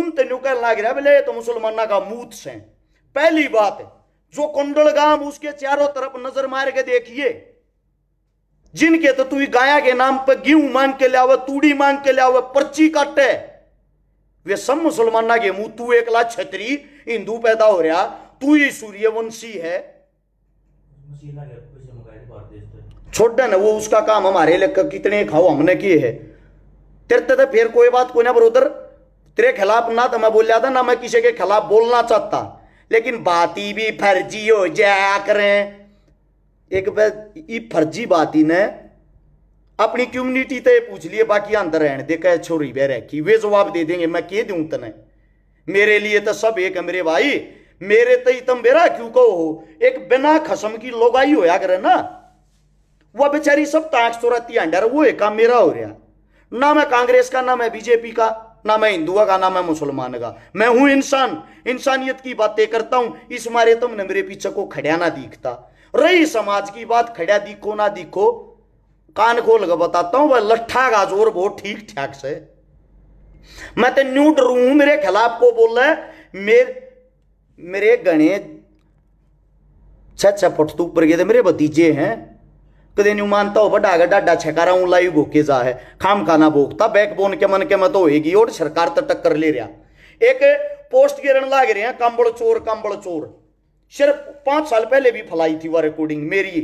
उन तेनू कहने लाग रहा है बोले तो मुसलमाना का मूत से पहली बात जो कुंडल गांव उसके चारों तरफ नजर मार के देखिए जिनके तो तू गाया के नाम पर गेहूं मांग के लिया हुआ तूड़ी मांग के लिया हुआ पर्ची काटे वे सब मुसलमान ना गेमू तू एक छत्री हिंदू पैदा हो रहा तू ही सूर्यवंशी है छोड़ ना वो उसका काम हमारे लेकर कितने खाओ हमने किए है तेरे तो फिर कोई बात कोई ना पर तेरे खिलाफ ना तो मैं बोल रहा था ना मैं किसी के खिलाफ बोलना चाहता लेकिन बात ही भी फर्जी हो जाया करें एक फर्जी बात ही ना अपनी कम्युनिटी तो पूछ लिए बाकी अंदर रहने दे कह छोरी बह रखी वे जवाब दे देंगे मैं के दू तने मेरे लिए तो सब एक है मेरे भाई मेरे तो तुम बेरा क्यों कहो हो एक बिना खसम की लोगाई होया करे ना वह बेचारी सब ताक सुरती अंडर वो एक काम मेरा हो रहा ना मैं कांग्रेस का ना मैं बीजेपी का ना मैं हिंदुआ का ना मैं मुसलमान का मैं हूं इंसान इंसानियत की बातें करता हूं इस मारे तुमने तो मेरे पीछे को खड़ा ना दिखता रही समाज की बात खड़ा दिखो ना दिखो कान खोल के बताता हूं भाई लट्ठा का जोर बहुत ठीक ठाक से मैं तो न्यूट्र हूं मेरे खिलाफ को बोल रहा मेरे मेरे गणे छह छह फुट तो ऊपर गए थे मेरे भतीजे हैं कदे नहीं मानता हो बड़ा आगे डाडा छकारा हूं लाई भोके जा है खाम खाना भोगता बैकबोन के मन के मत होगी और सरकार तो टक्कर ले रहा एक पोस्ट गिरन लाग रहे हैं कंबड़ चोर कंबड़ चोर सिर्फ पांच साल पहले भी फलाई थी वह रिकॉर्डिंग मेरी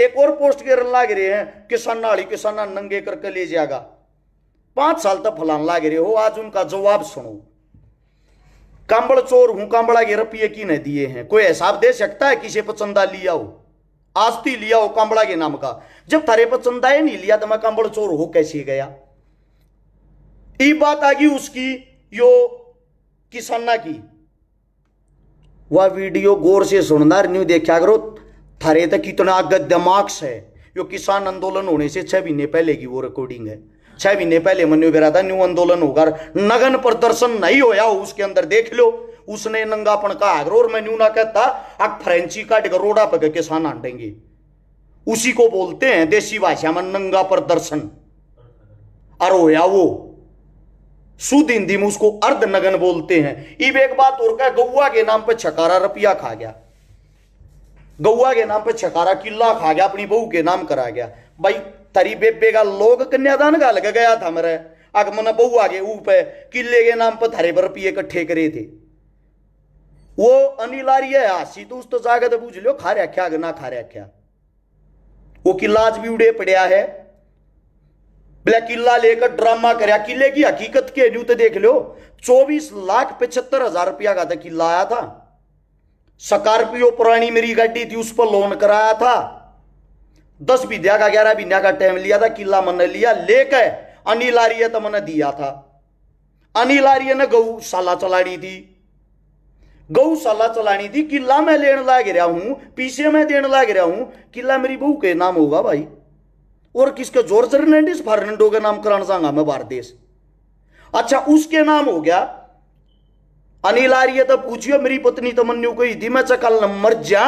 एक और पोस्ट रन लाग रहे हैं किसान नाली किसान नंगे करके ले जाएगा पांच साल तक फलान लाग रहे हो आज उनका जवाब सुनो कांबड़ चोर हूं कांबड़ा के रपिए की नहीं दिए हैं कोई हिसाब दे सकता है किसी पर चंदा लिया हो आस्ती लिया हो कांबड़ा के नाम का जब थारे पर चंदा ही नहीं लिया तो मैं कांबड़ चोर हो कैसे गया ये बात आ गई उसकी यो किसाना की वह वीडियो गौर से सुनना न्यू देखा करो थारे तक कितना गद्दमाक्स है जो किसान आंदोलन होने से छह महीने पहले की वो रिकॉर्डिंग है छह महीने पहले मनु बेरा था न्यू आंदोलन होगा नगन प्रदर्शन नहीं होया उसके अंदर देख लो उसने नंगापन का और मैं न्यू ना कहता अब फ्रेंची का रोडा पर किसान आंटेंगे उसी को बोलते हैं देशी भाषा में नंगा प्रदर्शन और होया वो शुद्ध हिंदी में उसको अर्ध नगन बोलते हैं इब एक बात और कह गौ के नाम पर छकारा रपिया खा गया गौआ के नाम पर छकारा किला खा गया अपनी बहू के नाम करा गया भाई तरी बेबे का लोग कन्यादान का लग गया था मेरा अग मना बहू आगे ऊपर किले के नाम पर थरे पर रुपये इकट्ठे करे थे वो अनिल है हासी तो उस तो तो पूछ लियो खा रहा क्या ना खा रहा क्या वो किलाज भी उड़े पड़ा है बोले किला लेकर ड्रामा कराया किले की हकीकत के न्यू तो देख लो चौबीस लाख पचहत्तर हजार रुपया का था तो किला आया था स्कॉर्पियो पुरानी मेरी गाड़ी थी उस पर लोन कराया था दस बिध्या का ग्यारह विद्या का टाइम लिया था किला मन लिया लेके अनिल आर्य तो मैंने दिया था अनिल आर्य ने गौशाला चलानी थी गौशाला चलानी थी किला में लेने लाग रहा हूं पीछे में देने लाग रहा हूं किला मेरी बहू के नाम होगा भाई और किसके जोर्ज फर्नांडिस फर्नांडो के नाम करान सांगा मैं भारत देश अच्छा उसके नाम हो गया अनिल आर्य तो पूछियो मेरी पत्नी तो मनु को थी मैं चकल मर जा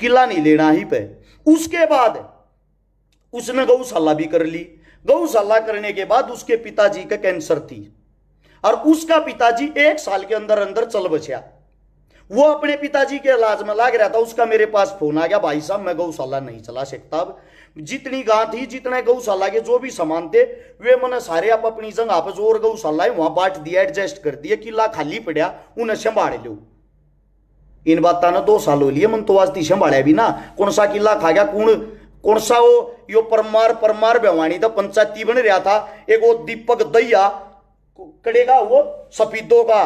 किला नहीं लेना ही पे उसके बाद उसने गौशाला भी कर ली गौशाला करने के बाद उसके पिताजी का कैंसर थी और उसका पिताजी एक साल के अंदर अंदर चल बचा वो अपने पिताजी के इलाज में लाग रहा था उसका मेरे पास फोन आ गया भाई साहब मैं गौशाला नहीं चला सकता अब जितनी गां थी जितने गौशाला के जो भी सामान थे वे मैंने सारे आप अपनी जंग आपस और गौशाला है वहां बांट दिया एडजस्ट कर दिया किला खाली पड़ा उन्हें संभाल लो इन बातों ने दो साल हो लिए मन तो आज संभाले भी ना कौन सा किला खा गया कौन कौन सा वो यो परमार परमार बेवाणी था पंचायती बन रहा था एक वो दीपक दैया कड़ेगा वो सफीदों का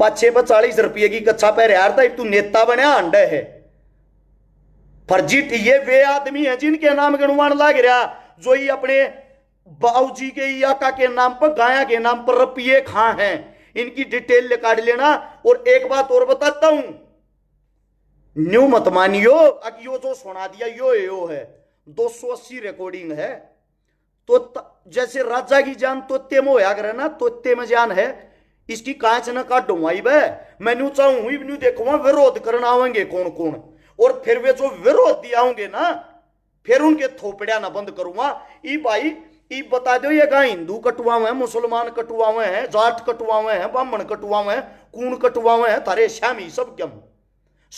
पाछे पर चालीस रुपये की कच्चा पैर यार था तू नेता बनया अंडे है फर्जी ये वे आदमी है जिनके नाम के अनुमान लाग रहा जो ये अपने बाबूजी के याका के नाम पर गाया के नाम पर रपिये खां हैं इनकी डिटेल निकाल लेना और एक बात और बताता हूं न्यू मत मानियो अब यो जो सुना दिया यो यो है 280 रिकॉर्डिंग है तो त, जैसे राजा की जान तोते में होया करे ना तोते में जान है इसकी कांच न काटो डुमाई बे मैं न्यू हुई न्यू देखो विरोध करना आवेंगे कौन कौन और फिर वे जो विरोध दिया होंगे ना फिर उनके थोपड़िया ना बंद करूंगा ई भाई ई बता दो ये कहा हिंदू कटुआवे हैं मुसलमान हुए हैं जाट हुए हैं ब्राह्मण हुए हैं कून हुए हैं तारे श्यामी सब क्यों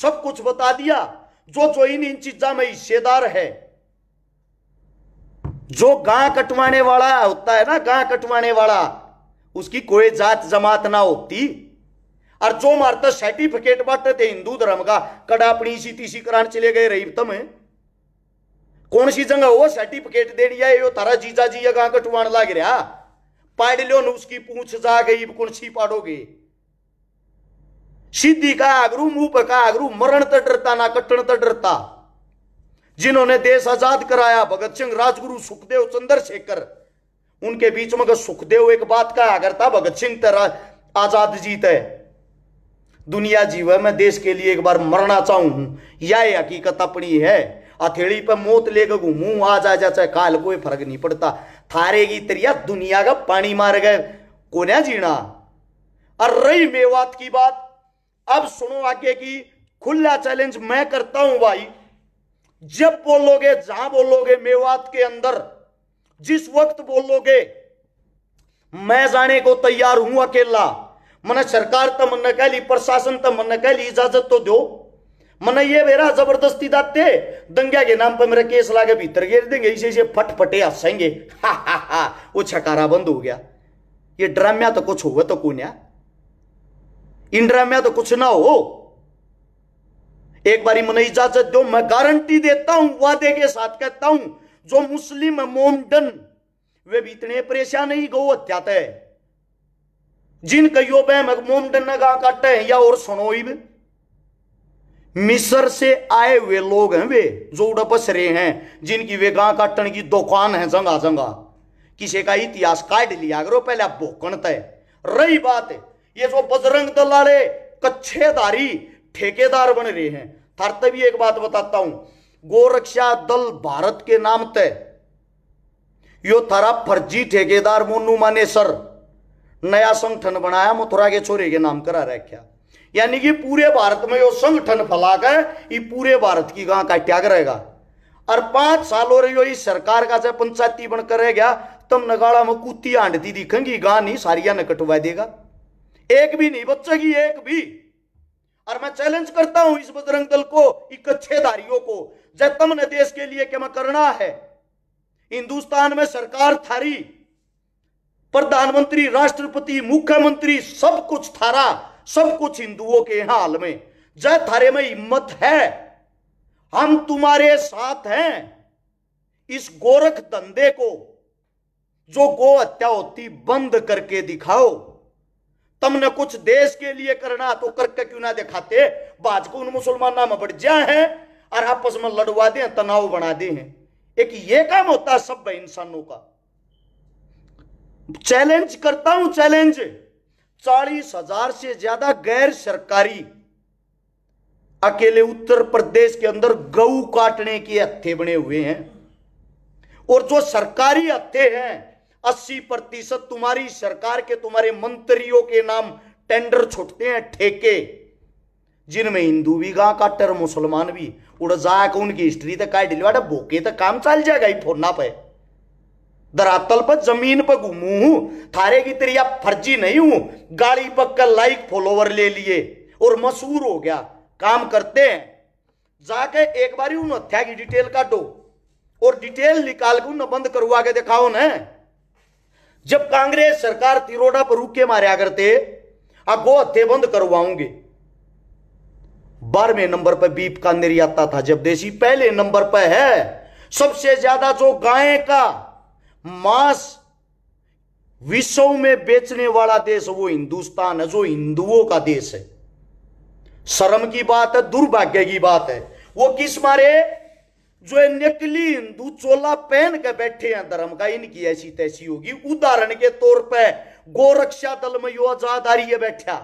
सब कुछ बता दिया जो जो इन इन चीजा में हिस्सेदार है जो गां कटवाने वाला होता है ना गां कटवाने वाला उसकी कोई जात जमात ना होती और जो मारता सर्टिफिकेट बांटते थे हिंदू धर्म का कड़ा अपनी सी तीसी करान चले गए रही तम कौन सी जगह वो सर्टिफिकेट दे दिया यो तारा जीजा जी का कटवाण लाग रहा पाड़ लो उसकी पूछ जा गई कौन सी पाड़ोगे सिद्धि का आगरू मुंह पर का आगरू मरण तो डरता ना कट्टण तो डरता जिन्होंने देश आजाद कराया भगत सिंह राजगुरु सुखदेव चंद्रशेखर उनके बीच में सुखदेव एक बात का अगर था भगत सिंह आजाद जीत है दुनिया जीवन मैं देश के लिए एक बार मरना चाहूँ यह हकीकत अपनी है अथेड़ी पर मौत लेकर घूमू आज आ जा चाहे काल कोई फर्क नहीं पड़ता थारे की तरिया दुनिया का पानी मार गए कोने जीना और रही मेवात की बात अब सुनो आगे की खुला चैलेंज मैं करता हूं भाई जब बोलोगे जहां बोलोगे मेवात के अंदर जिस वक्त बोलोगे मैं जाने को तैयार हूं अकेला मन सरकार तो मन ली प्रशासन तो मन ली इजाजत तो दो मन ये बेरा जबरदस्ती दाते दंग्या के नाम पर मेरा केस लागे भीतर घेर देंगे इसे इसे फटफटे हंसेंगे हा हा हा वो छकारा बंद हो गया ये ड्राम्या तो कुछ हुआ तो कौन इन ड्राम्या तो कुछ ना हो एक बारी मन इजाजत दो मैं गारंटी देता हूं वादे के साथ कहता हूं जो मुस्लिम मोमडन वे भी इतने परेशान ही गो हत्या तो है जिन कहियो बह मोम डन्नगा काटे या और सुनो में मिसर से आए हुए लोग हैं वे जो उड़पस रहे हैं जिनकी वे गां काटन की दुकान है जंगा जंगा किसी का इतिहास काट लिया करो पहले आप भोकन तय रही बात है ये जो बजरंग दलाले कच्छेदारी ठेकेदार बन रहे हैं थर तभी एक बात बताता हूं गोरक्षा दल भारत के नाम तय यो थारा फर्जी ठेकेदार मोनू माने सर नया संगठन बनाया मथुरा के छोरे के नाम करा रखा यानी कि पूरे भारत में यो संगठन फैलाकर ये पूरे भारत की गांव का त्याग रहेगा और पांच साल हो रही हो सरकार का चाहे पंचायती बन कर रह गया तम नगाड़ा में कुत्ती आंटती दिखेंगी गां नहीं सारिया ने कटवा देगा एक भी नहीं बच्चे की एक भी और मैं चैलेंज करता हूं इस बजरंग दल को इकच्छेदारियों को जब तमने देश के लिए क्या करना है हिंदुस्तान में सरकार थारी प्रधानमंत्री राष्ट्रपति मुख्यमंत्री सब कुछ थारा सब कुछ हिंदुओं के हाल में जय थारे में हिम्मत है हम तुम्हारे साथ हैं इस गोरख धंधे को जो गो हत्या होती बंद करके दिखाओ तुमने कुछ देश के लिए करना तो करके क्यों ना दिखाते भाजपा उन मुसलमान नाम बढ़ जा है और आपस में लड़वा दे तनाव बना दे हैं एक ये काम होता है सब इंसानों का चैलेंज करता हूं चैलेंज चालीस हजार से ज्यादा गैर सरकारी अकेले उत्तर प्रदेश के अंदर गऊ काटने के हत्थे बने हुए हैं और जो सरकारी हत्थे हैं अस्सी प्रतिशत तुम्हारी सरकार के तुम्हारे मंत्रियों के नाम टेंडर छुटते हैं ठेके जिनमें हिंदू भी गा काटर मुसलमान भी उड़ जाकर उनकी हिस्ट्री तक का डिलवाड़ा भोके तक काम चल जाएगा ही फोड़ना पे धरातल पर जमीन पर घूमू हूं थारे की तेरी आप फर्जी नहीं हूं गाड़ी पक्का लाइक फॉलोवर ले लिए और मशहूर हो गया काम करते हैं जाके एक बार उन हत्या की डिटेल काटो और डिटेल निकाल के उन्हें बंद करवा के दिखाओ न जब कांग्रेस सरकार तिरोड़ा पर रुके मारा करते अब वो हत्या बंद करवाऊंगे बारहवें नंबर पर बीप का निर्याता था जब देशी पहले नंबर पर है सबसे ज्यादा जो गाय का मांस विश्व में बेचने वाला देश वो हिंदुस्तान है जो हिंदुओं का देश है शर्म की बात है दुर्भाग्य की बात है वो किस मारे जो नकली हिंदू चोला पहन के बैठे हैं धर्म का इनकी ऐसी तैसी होगी उदाहरण के तौर पे गोरक्षा दल में यो आजाद आर्य बैठा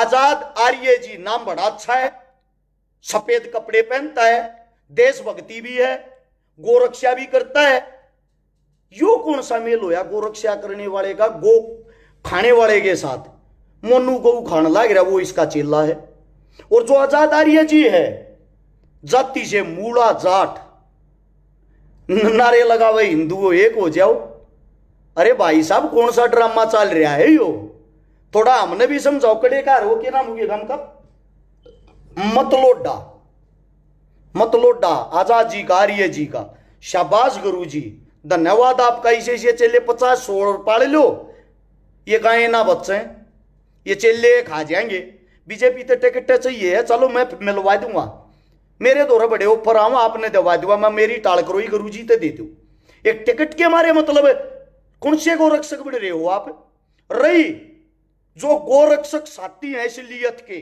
आजाद आर्य जी नाम बड़ा अच्छा है सफेद कपड़े पहनता है देशभक्ति भी है गोरक्षा भी करता है यो कौन सा मेल होया गोरक्षा करने वाले का गो खाने वाले के साथ मोनू को खान लाग रहा वो इसका चेला है और जो आजाद आर्य जी है जाति से मूड़ा जाट नारे लगा भाई हिंदू हो एक हो जाओ अरे भाई साहब कौन सा ड्रामा चल रहा है यो थोड़ा हमने भी समझाओ कड़े का हो के नाम हो गया का मतलोडा मतलोडा आजाद जी का आर्य जी का शाबाश गुरु जी धन्यवाद आपका इसे इसे चेले पचास सोलह पाड़ लो ये कहें ना बच्चे ये चेले खा जाएंगे बीजेपी तो टिकट चाहिए है चलो मैं मिलवा दूंगा मेरे दौरे बड़े ऊपर आऊँ आपने दवा दुआ मैं मेरी टाल करो ही गुरु जी तो दे दू एक टिकट के मारे मतलब कौन से गोरक्षक बड़े रहे हो आप रही जो गोरक्षक साथी हैं इसलियत के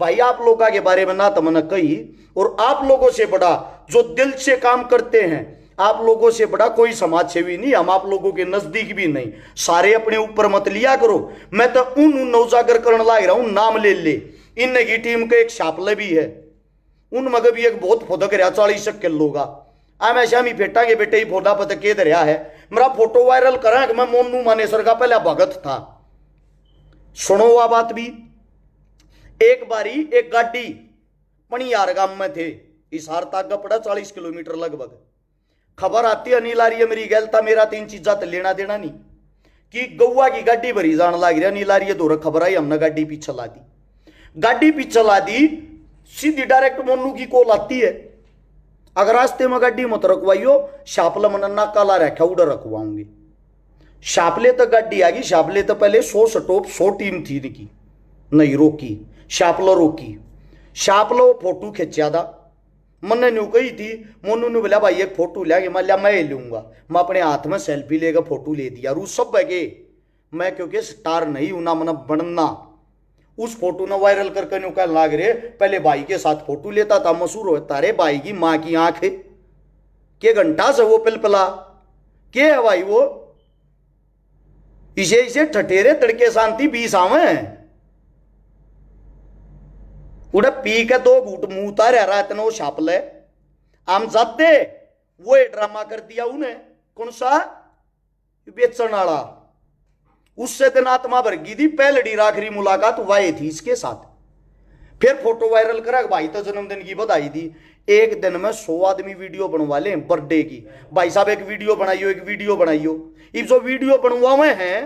भाई आप लोगों के बारे में ना तो मैंने कही और आप लोगों से बड़ा जो दिल से काम करते हैं आप लोगों से बड़ा कोई समाज सेवी नहीं हम आप लोगों के नजदीक भी नहीं सारे अपने ऊपर मत लिया करो मैं तो उन उन नौजागर करण लाग रहा हूं नाम ले ले इन की टीम का एक छापले भी है उन भी एक बहुत फोदक रहा चालीस किल लोगा आम मैं ही फेटा के बेटे ही फोटा पता के रहा है मेरा फोटो वायरल करा कि मैं मोनू मानेसर का पहला भगत था सुनो वह बात भी एक बारी एक गाड़ी पणियार गांव में थे इसार तक का चालीस किलोमीटर लगभग खबर आती अनिल आर्य मेरी गैलता मेरा तीन चीजा तो लेना देना नहीं कि गौवा की गाड़ी भरी जान लग रही अनिल आर्य दो खबर आई हमने गाड़ी पीछे ला दी गाड़ी पीछे ला दी सीधी डायरेक्ट मोनू की कॉल आती है अगर रास्ते में गाड़ी मत रखवाइयो शापला मनन्ना काला रखा उड़ा रखवाऊंगी शापले तक तो गाड़ी आ गई शापले तो पहले सौ स्टॉप सौ टीम थी इनकी नहीं रोकी શાપલો रोकी શાપલો फोटो खिंचा था मन न्यू कही थी मोनू ने बोला भाई एक फोटो लिया मैं लिया मैं लूंगा मैं अपने हाथ में सेल्फी लेकर फोटो ले दिया रू सब बगे मैं क्योंकि स्टार नहीं हूं ना मन बनना उस फोटो ने वायरल करके न्यू कह लाग रहे पहले भाई के साथ फोटो लेता था मशहूर होता रे भाई की माँ की आंख के घंटा से वो पिलपला के है भाई वो इसे इसे ठठेरे तड़के शांति बीस आवे उड़ा पी के दो तो घूट मुंह तारे रहा इतना वो छाप ले आम जाते वो ड्रामा कर दिया उन्हें कौन सा बेचण आला उससे दिन आत्मा भर गई थी पहलड़ी आखिरी मुलाकात वाई थी इसके साथ फिर फोटो वायरल करा भाई तो जन्मदिन की बधाई दी एक दिन में सौ आदमी वीडियो बनवा ले बर्थडे की भाई साहब एक वीडियो बनाइयो एक वीडियो बनाइयो इफ जो वीडियो बनवा हुए हैं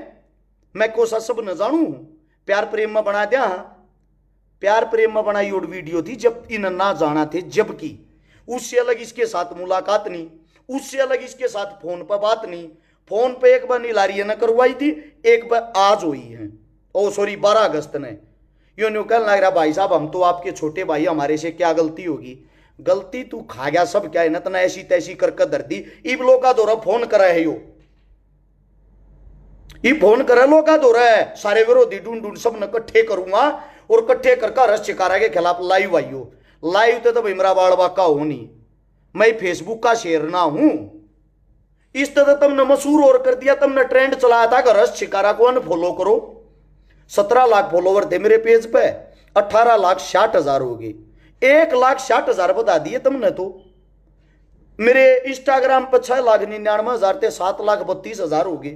मैं कोसा सब न जानू प्यार प्रेम में बना दिया हाँ। प्यार प्रेम में बनाई और वीडियो थी जब इन ना जाना थे जबकि उससे अलग इसके साथ मुलाकात नहीं उससे अलग इसके साथ फोन पर बात नहीं फोन पर एक बार नीलारिया ने करवाई थी एक बार आज हुई है ओ सॉरी बारह अगस्त ने यो न्यू कहने लग रहा भाई साहब हम तो आपके छोटे भाई हमारे से क्या गलती होगी गलती तू खा गया सब क्या है तो ना तना ऐसी तैसी करके धर दी इब का दो फोन करा है यो ये फोन करा लोका दो दौरा है सारे विरोधी ढूंढ ढूंढ सब न करूंगा और कट्ठे कर रस चिकारा के खिलाफ लाइव आई हो लाइव तो भाई मेरा बाड़वा का हो नहीं मैं फेसबुक का शेयर ना हूं इस तरह तुमने मशहूर और कर दिया तुमने ट्रेंड चलाया था रस शिकारा को अनफॉलो करो सत्रह लाख फॉलोवर थे मेरे पेज पे अठारह लाख साठ हजार हो गए एक लाख साठ हजार बता दिए तुमने तो मेरे इंस्टाग्राम पर छह लाख निन्यानवे हजार थे सात लाख बत्तीस हजार हो गए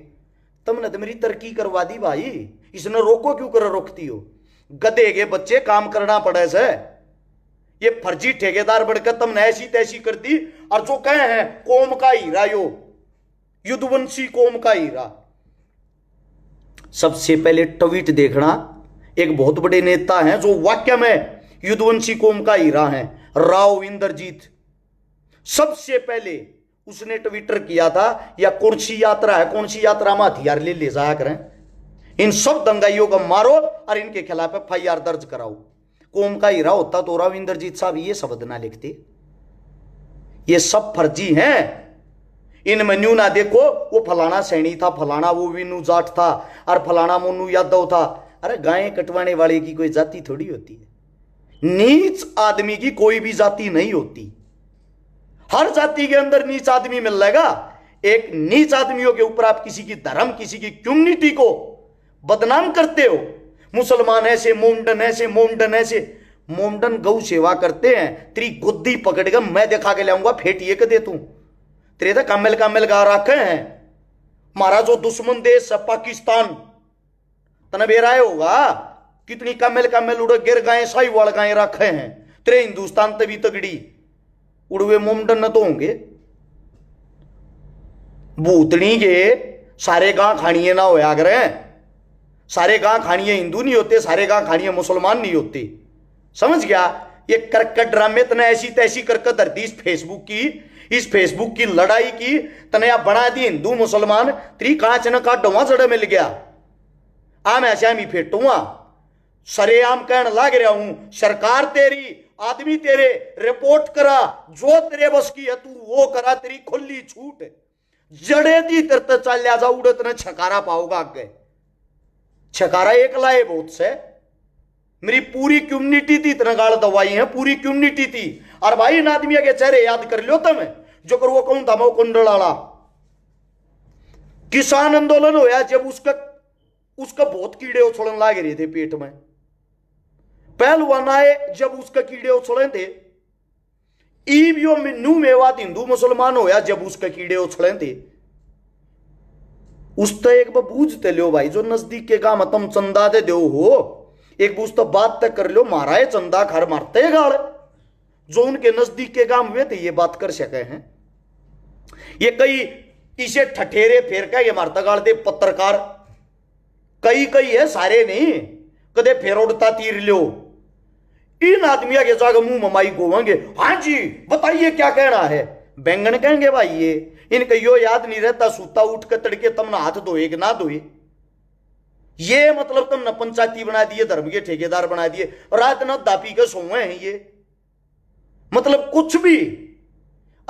तुमने तो मेरी तरक्की करवा दी भाई इसने रोको क्यों कर रोकती हो गधे के बच्चे काम करना पड़े से ये फर्जी ठेकेदार बढ़कर तुमने ऐसी तैसी कर दी और जो कहे हैं कोम का हीरा यो युद्धवंशी कोम का हीरा सबसे पहले ट्वीट देखना एक बहुत बड़े नेता हैं जो वाक्य में युद्धवंशी कोम का हीरा है राव इंद्रजीत सबसे पहले उसने ट्विटर किया था या कौन सी यात्रा है कौन सी यात्रा में हथियार ले ले जाया करें इन सब दंगाइयों को मारो और इनके खिलाफ एफ आई आर दर्ज कराओ कोम का हीरा होता तो राव इंद्रजीत साहब ये शब्द ना लिखते ये सब फर्जी हैं इन मेन्यू ना देखो वो फलाना सैनी था फलाना वो विनु जाट था और फलाना मोनू यादव था अरे गाय कटवाने वाले की कोई जाति थोड़ी होती है नीच आदमी की कोई भी जाति नहीं होती हर जाति के अंदर नीच आदमी मिल जाएगा एक नीच आदमियों के ऊपर आप किसी की धर्म किसी की कम्युनिटी को बदनाम करते हो मुसलमान ऐसे मोमडन ऐसे मोमडन ऐसे मोमडन गौ सेवा करते हैं तेरी गुद्दी पकड़ के मैं दिखा के लाऊंगा फेटिए के दे तू तेरे तो कामिल कामिल गा रखे हैं महाराज वो दुश्मन देश है पाकिस्तान तना बेरा होगा कितनी कामिल कामिल उड़े गिर गाय साई वाल गाय रखे हैं तेरे हिंदुस्तान तभी तगड़ी उड़वे मोमडन न तो होंगे भूतनी के सारे गां खानिए ना होया करें सारे गांव खानिए हिंदू नहीं होते सारे गांव खानिए मुसलमान नहीं होते समझ गया ये करकट ड्रामे तने ऐसी तैसी करकट धरती इस फेसबुक की इस फेसबुक की लड़ाई की तने आप बना दी हिंदू मुसलमान त्री कहा न का डोवा चढ़ मिल गया आम ऐसे आम ही फेटूंगा आम कह लाग रहा हूं सरकार तेरी आदमी तेरे रिपोर्ट करा जो तेरे बस की है तू वो करा तेरी खुली छूट जड़े दी तरत चल जा उड़े तने छकारा पाओगा आगे छकारा एक लाए बहुत से मेरी पूरी कम्युनिटी थी इतना गाल दवाई है पूरी कम्युनिटी थी और भाई इन आदमिया के चेहरे याद कर लियो तुम जो कर वो कहूं था मैं कुंडला किसान आंदोलन होया जब उसका उसका बहुत कीड़े उछड़न लाग रहे थे पेट में पहलवान आए जब उसका कीड़े उछड़े थे ईव यो मिन्नू मेवाद हिंदू मुसलमान होया जब उसका कीड़े उछड़े थे उस तो एक बूझ लो भाई जो नजदीक के काम तुम चंदा दे दो हो एक बूझ तो बात तक कर लो मारा है चंदा खर मारते गाड़ जो उनके नजदीक के काम हुए थे ये बात कर सके हैं ये कई इसे ठठेरे फेर का ये मारता गाड़ दे पत्रकार कई कई है सारे नहीं कदे फेरोड़ता तीर लो इन आदमिया के जाकर मुंह ममाई गोवेंगे हाँ जी बताइए क्या कहना है बैंगन कहेंगे भाई ये इन यो याद नहीं रहता सूता उठ के तड़के ना हाथ धोए कि ना धोए ये मतलब ना पंचायती बना दिए धर्म के ठेकेदार बना दिए रात न दापी के सोए हैं ये मतलब कुछ भी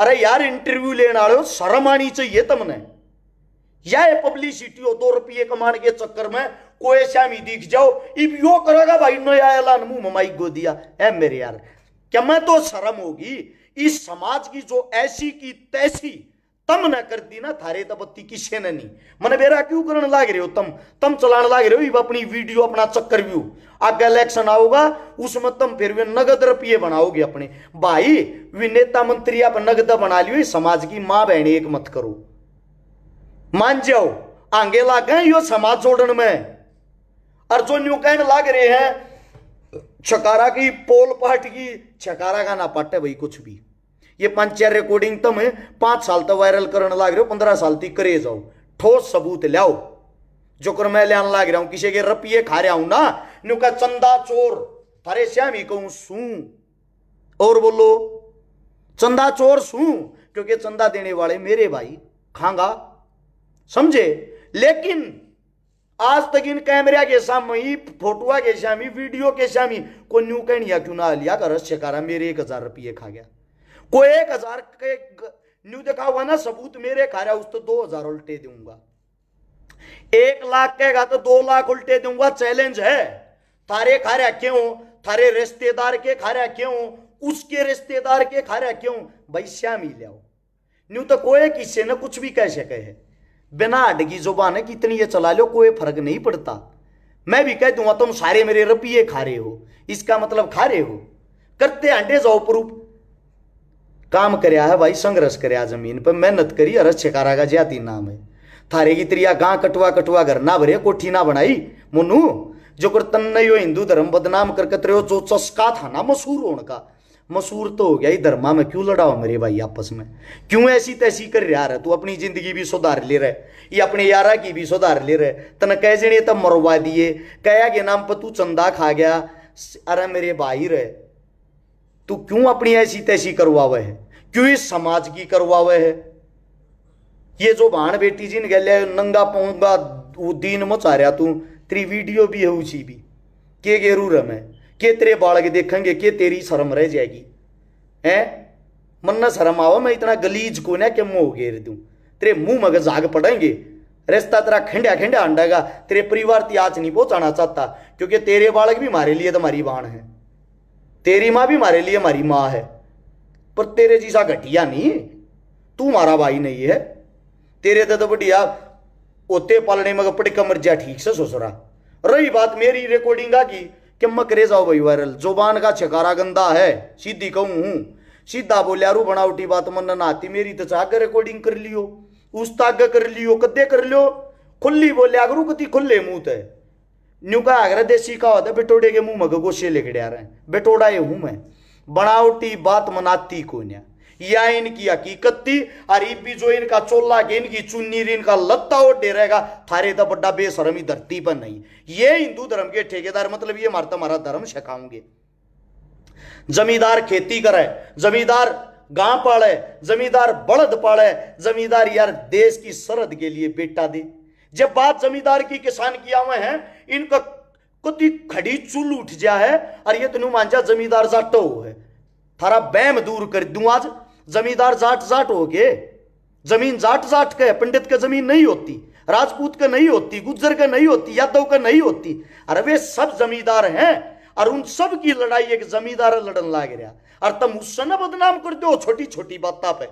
अरे यार इंटरव्यू लेने हो शर्म आनी चाहिए तमने या पब्लिसिटी हो दो रुपये कमाने के चक्कर में कोई श्यामी दिख जाओ इब यो करेगा भाई नया ऐलान मुंह ममाई गो दिया है मेरे यार क्या मैं तो शर्म होगी इस समाज की जो ऐसी की तैसी तम ना कर दी ना थारे तपत्ती की सेननी मन बेरा क्यों करण लाग रहे हो तम तम चलान लाग रहे हो अपनी वीडियो अपना चक्कर व्यू आगे इलेक्शन आओगा उसमें तम फिर वे नगद रुपये बनाओगे अपने भाई वे नेता मंत्री आप नगद बना लियो समाज की मां बहन एक मत करो मान जाओ आगे गए यो समाज जोड़न में और जो न्यू कहने लाग रहे हैं छकारा की पोल पाट की छकारा का ना पाट है भाई कुछ भी ये पांच चार रिकॉर्डिंग तम तो है पांच साल तक तो वायरल करने लाग रहे हो पंद्रह साल तक करे जाओ ठोस सबूत लियाओ जो कर मैं लियान लाग रहा हूं किसी के रपिए खा रहा हूं ना नुका चंदा चोर थारे श्याम ही कहूं सू और बोलो चंदा चोर सू क्योंकि चंदा देने वाले मेरे भाई खांगा समझे लेकिन आज तक इन कैमरा के सामने ही फोटुआ के सामी वीडियो के सामी को न्यू कहनिया क्यों ना लिया कर रस मेरे एक हजार रुपये खा गया को एक हजार के न्यू देखा हुआ ना सबूत मेरे खा रहा उस तो दो हजार उल्टे दूंगा एक लाख कहेगा तो दो लाख उल्टे दूंगा चैलेंज है थारे खा रहा क्यों थारे रिश्तेदार के खा रहा क्यों उसके रिश्तेदार के खा रहा क्यों भाई श्याम ही लिया न्यू तो कोई किससे ना कुछ भी कह सके है बिना अडगी जुबान है कितनी ये चला लो कोई फर्क नहीं पड़ता मैं भी कह दूंगा तुम सारे मेरे रपिये खा रहे हो इसका मतलब खा रहे हो करते अंडे जाओ प्रूफ काम करया है भाई संघर्ष करया जमीन पर मेहनत करी और अच्छे कारागा ज्याति नाम है थारे की त्रिया गां कटवा कटवा घर ना भरे कोठी ना बनाई मुन्नू जो कर तन्नयो हिंदू धर्म बदनाम कर कतरे जो चस्का था ना मसूर होने का मसूर तो हो गया ही धर्मा में क्यों लड़ाओ मेरे भाई आपस में क्यों ऐसी तैसी कर रहा है तू अपनी जिंदगी भी सुधार ले रहे ये अपने यारा की भी सुधार ले रहे तन कह जने तब तो मरवा दिए कह के नाम पर तू चंदा खा गया अरे मेरे भाई रहे तू तो क्यों अपनी ऐसी तैसी करवावे है क्यों इस समाज की करवावे है ये जो भाण बेटी जी ने गल नंगा पोंगा वो दीन मचा रहा तू तेरी वीडियो भी है उसी भी के गेरू रम है के तेरे बालक देखेंगे के तेरी शर्म रह जाएगी है मन न शर्म आओ मैं इतना गलीज को ना कि मुंह घेर दू तेरे मुंह मगर जाग पड़ेंगे रिश्ता तेरा खंडा खंडा अंडाएगा तेरे परिवार ती आज नहीं पहुंचाना चाहता क्योंकि तेरे बालक भी मारे लिए तुम्हारी तो बाण है तेरी माँ भी मारे लिए हमारी माँ है पर तेरे जीसा घटिया नहीं तू मारा भाई नहीं है तेरे तो बढ़िया ओते पालने में कपड़े कमर जा ठीक से ससुरा रही बात मेरी रिकॉर्डिंग का की कि मकरे करे जाओ भाई वायरल जुबान का छकारा गंदा है सीधी कहूँ हूँ सीधा बोलिया रू बनावटी बात मन ना आती मेरी तो चाह रिकॉर्डिंग कर लियो उस ताग कर लियो कदे कर लियो खुली बोलिया करू कति खुले मुंह है न्यू का आगरा देसी का होता बेटोड़े के मुंह में गोशे लेके आ रहे हैं बेटोड़ा ये हूं मैं बनावटी बात मनाती को कोन्या या इनकी हकीकत और भी जो इनका चोला के इनकी चुन्नी इनका लत्ता और डेरेगा थारे तो बड्डा बेसरमी धरती पर नहीं ये हिंदू धर्म के ठेकेदार मतलब ये मारता मारा धर्म सिखाऊंगे जमींदार खेती करे जमींदार गांव पाले जमींदार बड़द पाले जमींदार यार देश की सरहद के लिए बेटा दे जब बात जमींदार की किसान किया हुए हैं इनका कति खड़ी चूल उठ जा है और ये तनु मांझा जमींदार जाट हो है थारा बैम दूर कर दू आज जमींदार जाट जाट हो गए जमीन जाट जाट के पंडित के जमीन नहीं होती राजपूत का नहीं होती गुज्जर का नहीं होती यादव का नहीं होती अरे वे सब जमींदार हैं और उन सब की लड़ाई एक जमींदार लड़न लाग रहा और तुम उससे ना बदनाम कर दो छोटी छोटी बात पे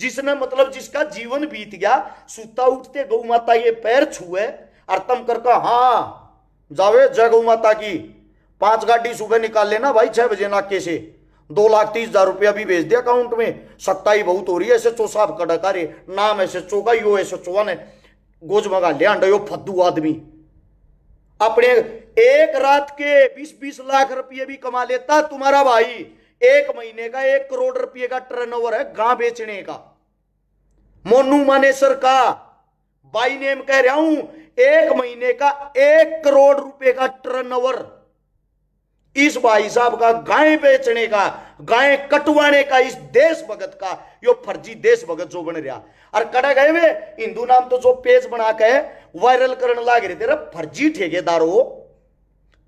जिसने मतलब जिसका जीवन बीत गया सुता उठते गौ माता ये पैर छुए और तम करके हाँ जावे जय गौ माता की पांच गाड़ी सुबह निकाल लेना भाई छह बजे नाके से दो लाख तीस हजार रुपया भी भेज दे अकाउंट में सत्ताई बहुत हो रही है एस एच ओ साहब नाम एस एच ओ का यो एस एच ओ ने गोज मंगा लिया यो फद्दू आदमी अपने एक रात के बीस बीस लाख रुपये भी कमा लेता तुम्हारा भाई एक महीने का एक करोड़ रुपये का टर्नओवर है गांव बेचने का मोनू मानेसर का बाई नेम कह रहा हूं एक महीने का एक करोड़ रुपए का टर्नओवर इस भाई साहब का गाय बेचने का गाय कटवाने का इस भगत का यो फर्जी भगत जो बन रहा और कड़ा गए वे हिंदू नाम तो जो पेज बना के वायरल करने लाग रहे तेरा फर्जी ठेकेदार हो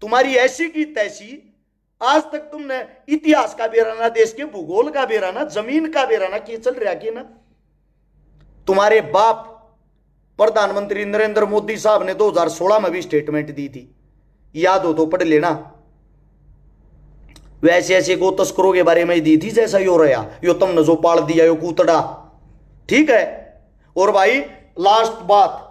तुम्हारी ऐसी की तैसी आज तक तुमने इतिहास का बेराना देश के भूगोल का बेराना जमीन का बेराना किए चल रहा कि ना तुम्हारे बाप प्रधानमंत्री नरेंद्र मोदी साहब ने 2016 में भी स्टेटमेंट दी थी याद हो तो पढ़ लेना वैसे ऐसे को तस्करों के बारे में दी थी जैसा यो रहा यो तुमने जो पाल दिया यो कूतड़ा ठीक है और भाई लास्ट बात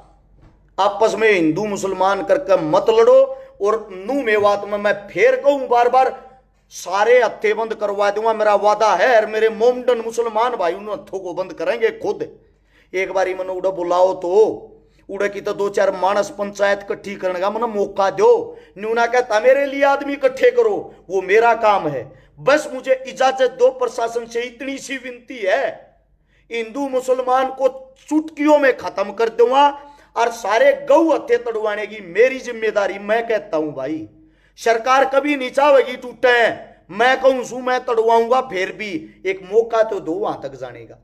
आपस में हिंदू मुसलमान करके मत लड़ो और नू में बात में मैं फेर कहूं बार बार सारे हत्थे बंद करवा दूंगा मेरा वादा है मेरे मोमडन मुसलमान भाई उन हत्थों को बंद करेंगे खुद एक बारी मन उड़े बुलाओ तो उड़े की तो दो चार मानस पंचायत कट्ठी करने का मन मौका दो न्यूना कहता मेरे लिए आदमी इकट्ठे करो वो मेरा काम है बस मुझे इजाजत दो प्रशासन से इतनी सी विनती है हिंदू मुसलमान को चुटकियों में खत्म कर दूंगा और सारे गौ हथे तड़वाने की मेरी जिम्मेदारी मैं कहता हूं भाई सरकार कभी नीचा चाहेगी टूटे मैं कहूं मैं तड़वाऊंगा फिर भी एक मौका तो दो वहां तक जाने का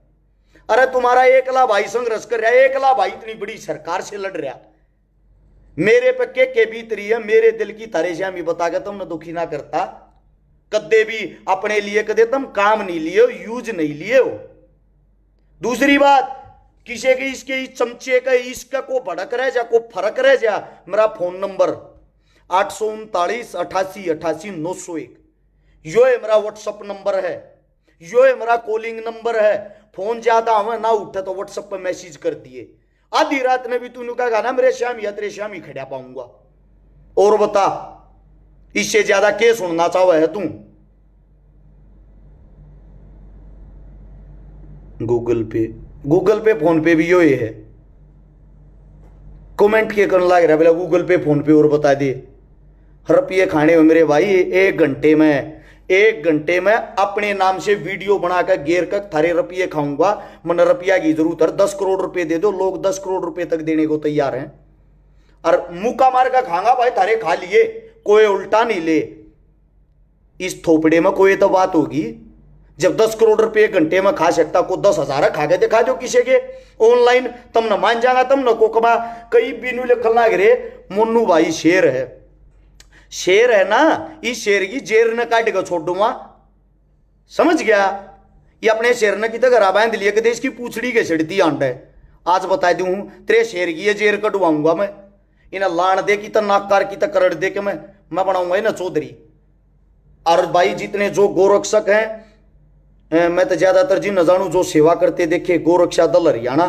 अरे तुम्हारा एकला भाई संघर्ष कर रहा है एकला भाई इतनी बड़ी सरकार से लड़ रहा मेरे पक्के के के है मेरे दिल की तारे से हमें बता के तुमने तो दुखी ना करता कदे भी अपने लिए कदे तुम काम नहीं लिए यूज नहीं लिए हो दूसरी बात किसी के इसके इस चमचे का इसका को भड़क रह जा को फर्क रह जा मेरा फोन नंबर आठ सौ उनतालीस अठासी अठासी नौ सौ एक यो है मेरा व्हाट्सअप नंबर है यो है मेरा कॉलिंग नंबर है फोन ज्यादा आवा ना उठा तो व्हाट्सएप पर मैसेज कर दिए आधी रात में भी तूने कहा ना मेरे श्याम या तेरे श्याम ही खड़ा पाऊंगा और बता इससे ज्यादा के सुनना चाहो है तू गूगल पे गूगल पे फोन पे भी यो ये है कमेंट के करने लग रहा है बोला गूगल पे फोन पे और बता दे रुपये खाने में मेरे भाई एक घंटे में एक घंटे में अपने नाम से वीडियो बनाकर गेर कर थारे रुपये खाऊंगा मन रुपया की जरूरत है दस करोड़ रुपए दे दो लोग दस करोड़ रुपए तक देने को तैयार हैं और मुका मार का खांगा भाई थारे खा लिए कोई उल्टा नहीं ले इस थोपड़े में कोई तो बात होगी जब दस करोड़ रुपए घंटे में खा सकता को दस हजार खा के दिखा दो किसी के ऑनलाइन तम न मान जाएगा तम न को कमा कई बीनू ना गिरे मुन्नू भाई शेर है शेर है ना इस शेर की जेर ने काट के छोड़ दूंगा हाँ? समझ गया ये अपने शेर ने कितने घर बांध लिया कि की पूछड़ी के छिड़ती आंड है आज बता दू तेरे शेर की ये जेर कटवाऊंगा मैं इन्हें लाण दे कि नाकार की करड़ दे के मैं मैं बनाऊंगा इन्हें चौधरी और भाई जितने जो गोरक्षक हैं मैं तो ज्यादातर जी न जानू जो सेवा करते देखे गोरक्षा दल हरियाणा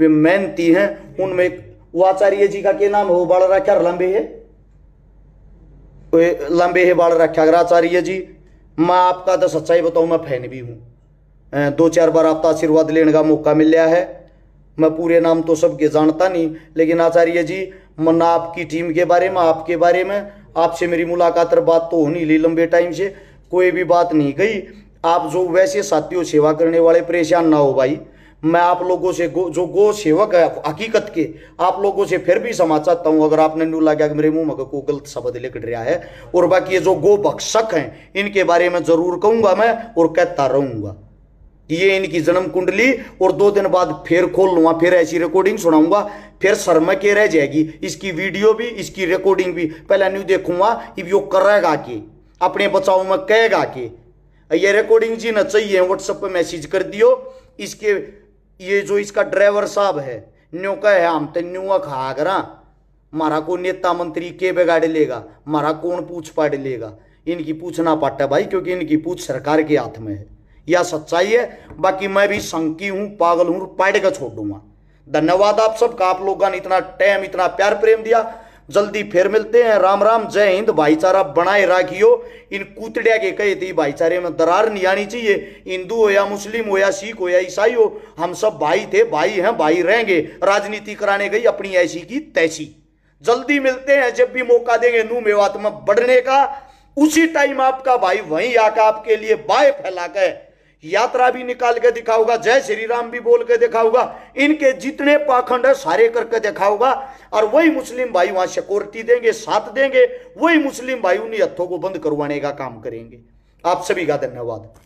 वे मेहनती हैं उनमें वो आचार्य जी का क्या नाम हो बड़ा क्या लंबे है लंबे है बाल रखा आचार्य जी मैं आपका तो सच्चाई बताऊँ मैं फैन भी हूँ दो चार बार आपका आशीर्वाद लेने का मौका मिल गया है मैं पूरे नाम तो सबके जानता नहीं लेकिन आचार्य जी मैं आपकी टीम के बारे में आपके बारे में आपसे मेरी मुलाकात और बात तो होनी ली लंबे टाइम से कोई भी बात नहीं गई आप जो वैसे साथियों सेवा करने वाले परेशान ना हो भाई मैं आप लोगों से गो, जो गो सेवक है हकीकत के आप लोगों से फिर भी समा चाहता हूँ अगर आपने न्यू लगा कि मेरे मुंह में को गलत शब्द लिख रहा है और बाकी ये जो गो भक्षक हैं इनके बारे में ज़रूर कहूंगा मैं और कहता रहूंगा ये इनकी जन्म कुंडली और दो दिन बाद फिर खोल लूंगा फिर ऐसी रिकॉर्डिंग सुनाऊंगा फिर शर्म के रह जाएगी इसकी वीडियो भी इसकी रिकॉर्डिंग भी पहले न्यू देखूंगा इब यो करेगा कि अपने बचाव में कहेगा कि ये रिकॉर्डिंग जी ना चाहिए व्हाट्सएप पे मैसेज कर दियो इसके ये जो इसका ड्राइवर साहब है न्यू का है हम तो न्यूआ खा मारा को नेता मंत्री के बिगाड़ लेगा मारा कौन पूछ पाड़ लेगा इनकी पूछना पड़ता भाई क्योंकि इनकी पूछ सरकार के हाथ में है यह सच्चाई है बाकी मैं भी शंकी हूँ पागल हूँ पाड़ का छोड़ दूंगा धन्यवाद आप सबका आप लोगों ने इतना टाइम इतना प्यार प्रेम दिया जल्दी फिर मिलते हैं राम राम जय हिंद भाईचारा बनाए राखियो इन कुतड़िया के कहे थे भाईचारे में दरार नहीं आनी चाहिए हिंदू हो या मुस्लिम हो या सिख हो या ईसाई हो हम सब भाई थे भाई हैं भाई रहेंगे राजनीति कराने गई अपनी ऐसी की तैसी जल्दी मिलते हैं जब भी मौका देंगे नू मेवात में बढ़ने का उसी टाइम आपका भाई वहीं आकर आपके लिए बाय फैला कर यात्रा भी निकाल के दिखाऊंगा जय श्री राम भी बोल के दिखाऊंगा इनके जितने पाखंड है सारे करके दिखाऊंगा और वही मुस्लिम भाई वहां सिक्योरिटी देंगे साथ देंगे वही मुस्लिम भाई उन्हीं हथों को बंद करवाने का काम करेंगे आप सभी का धन्यवाद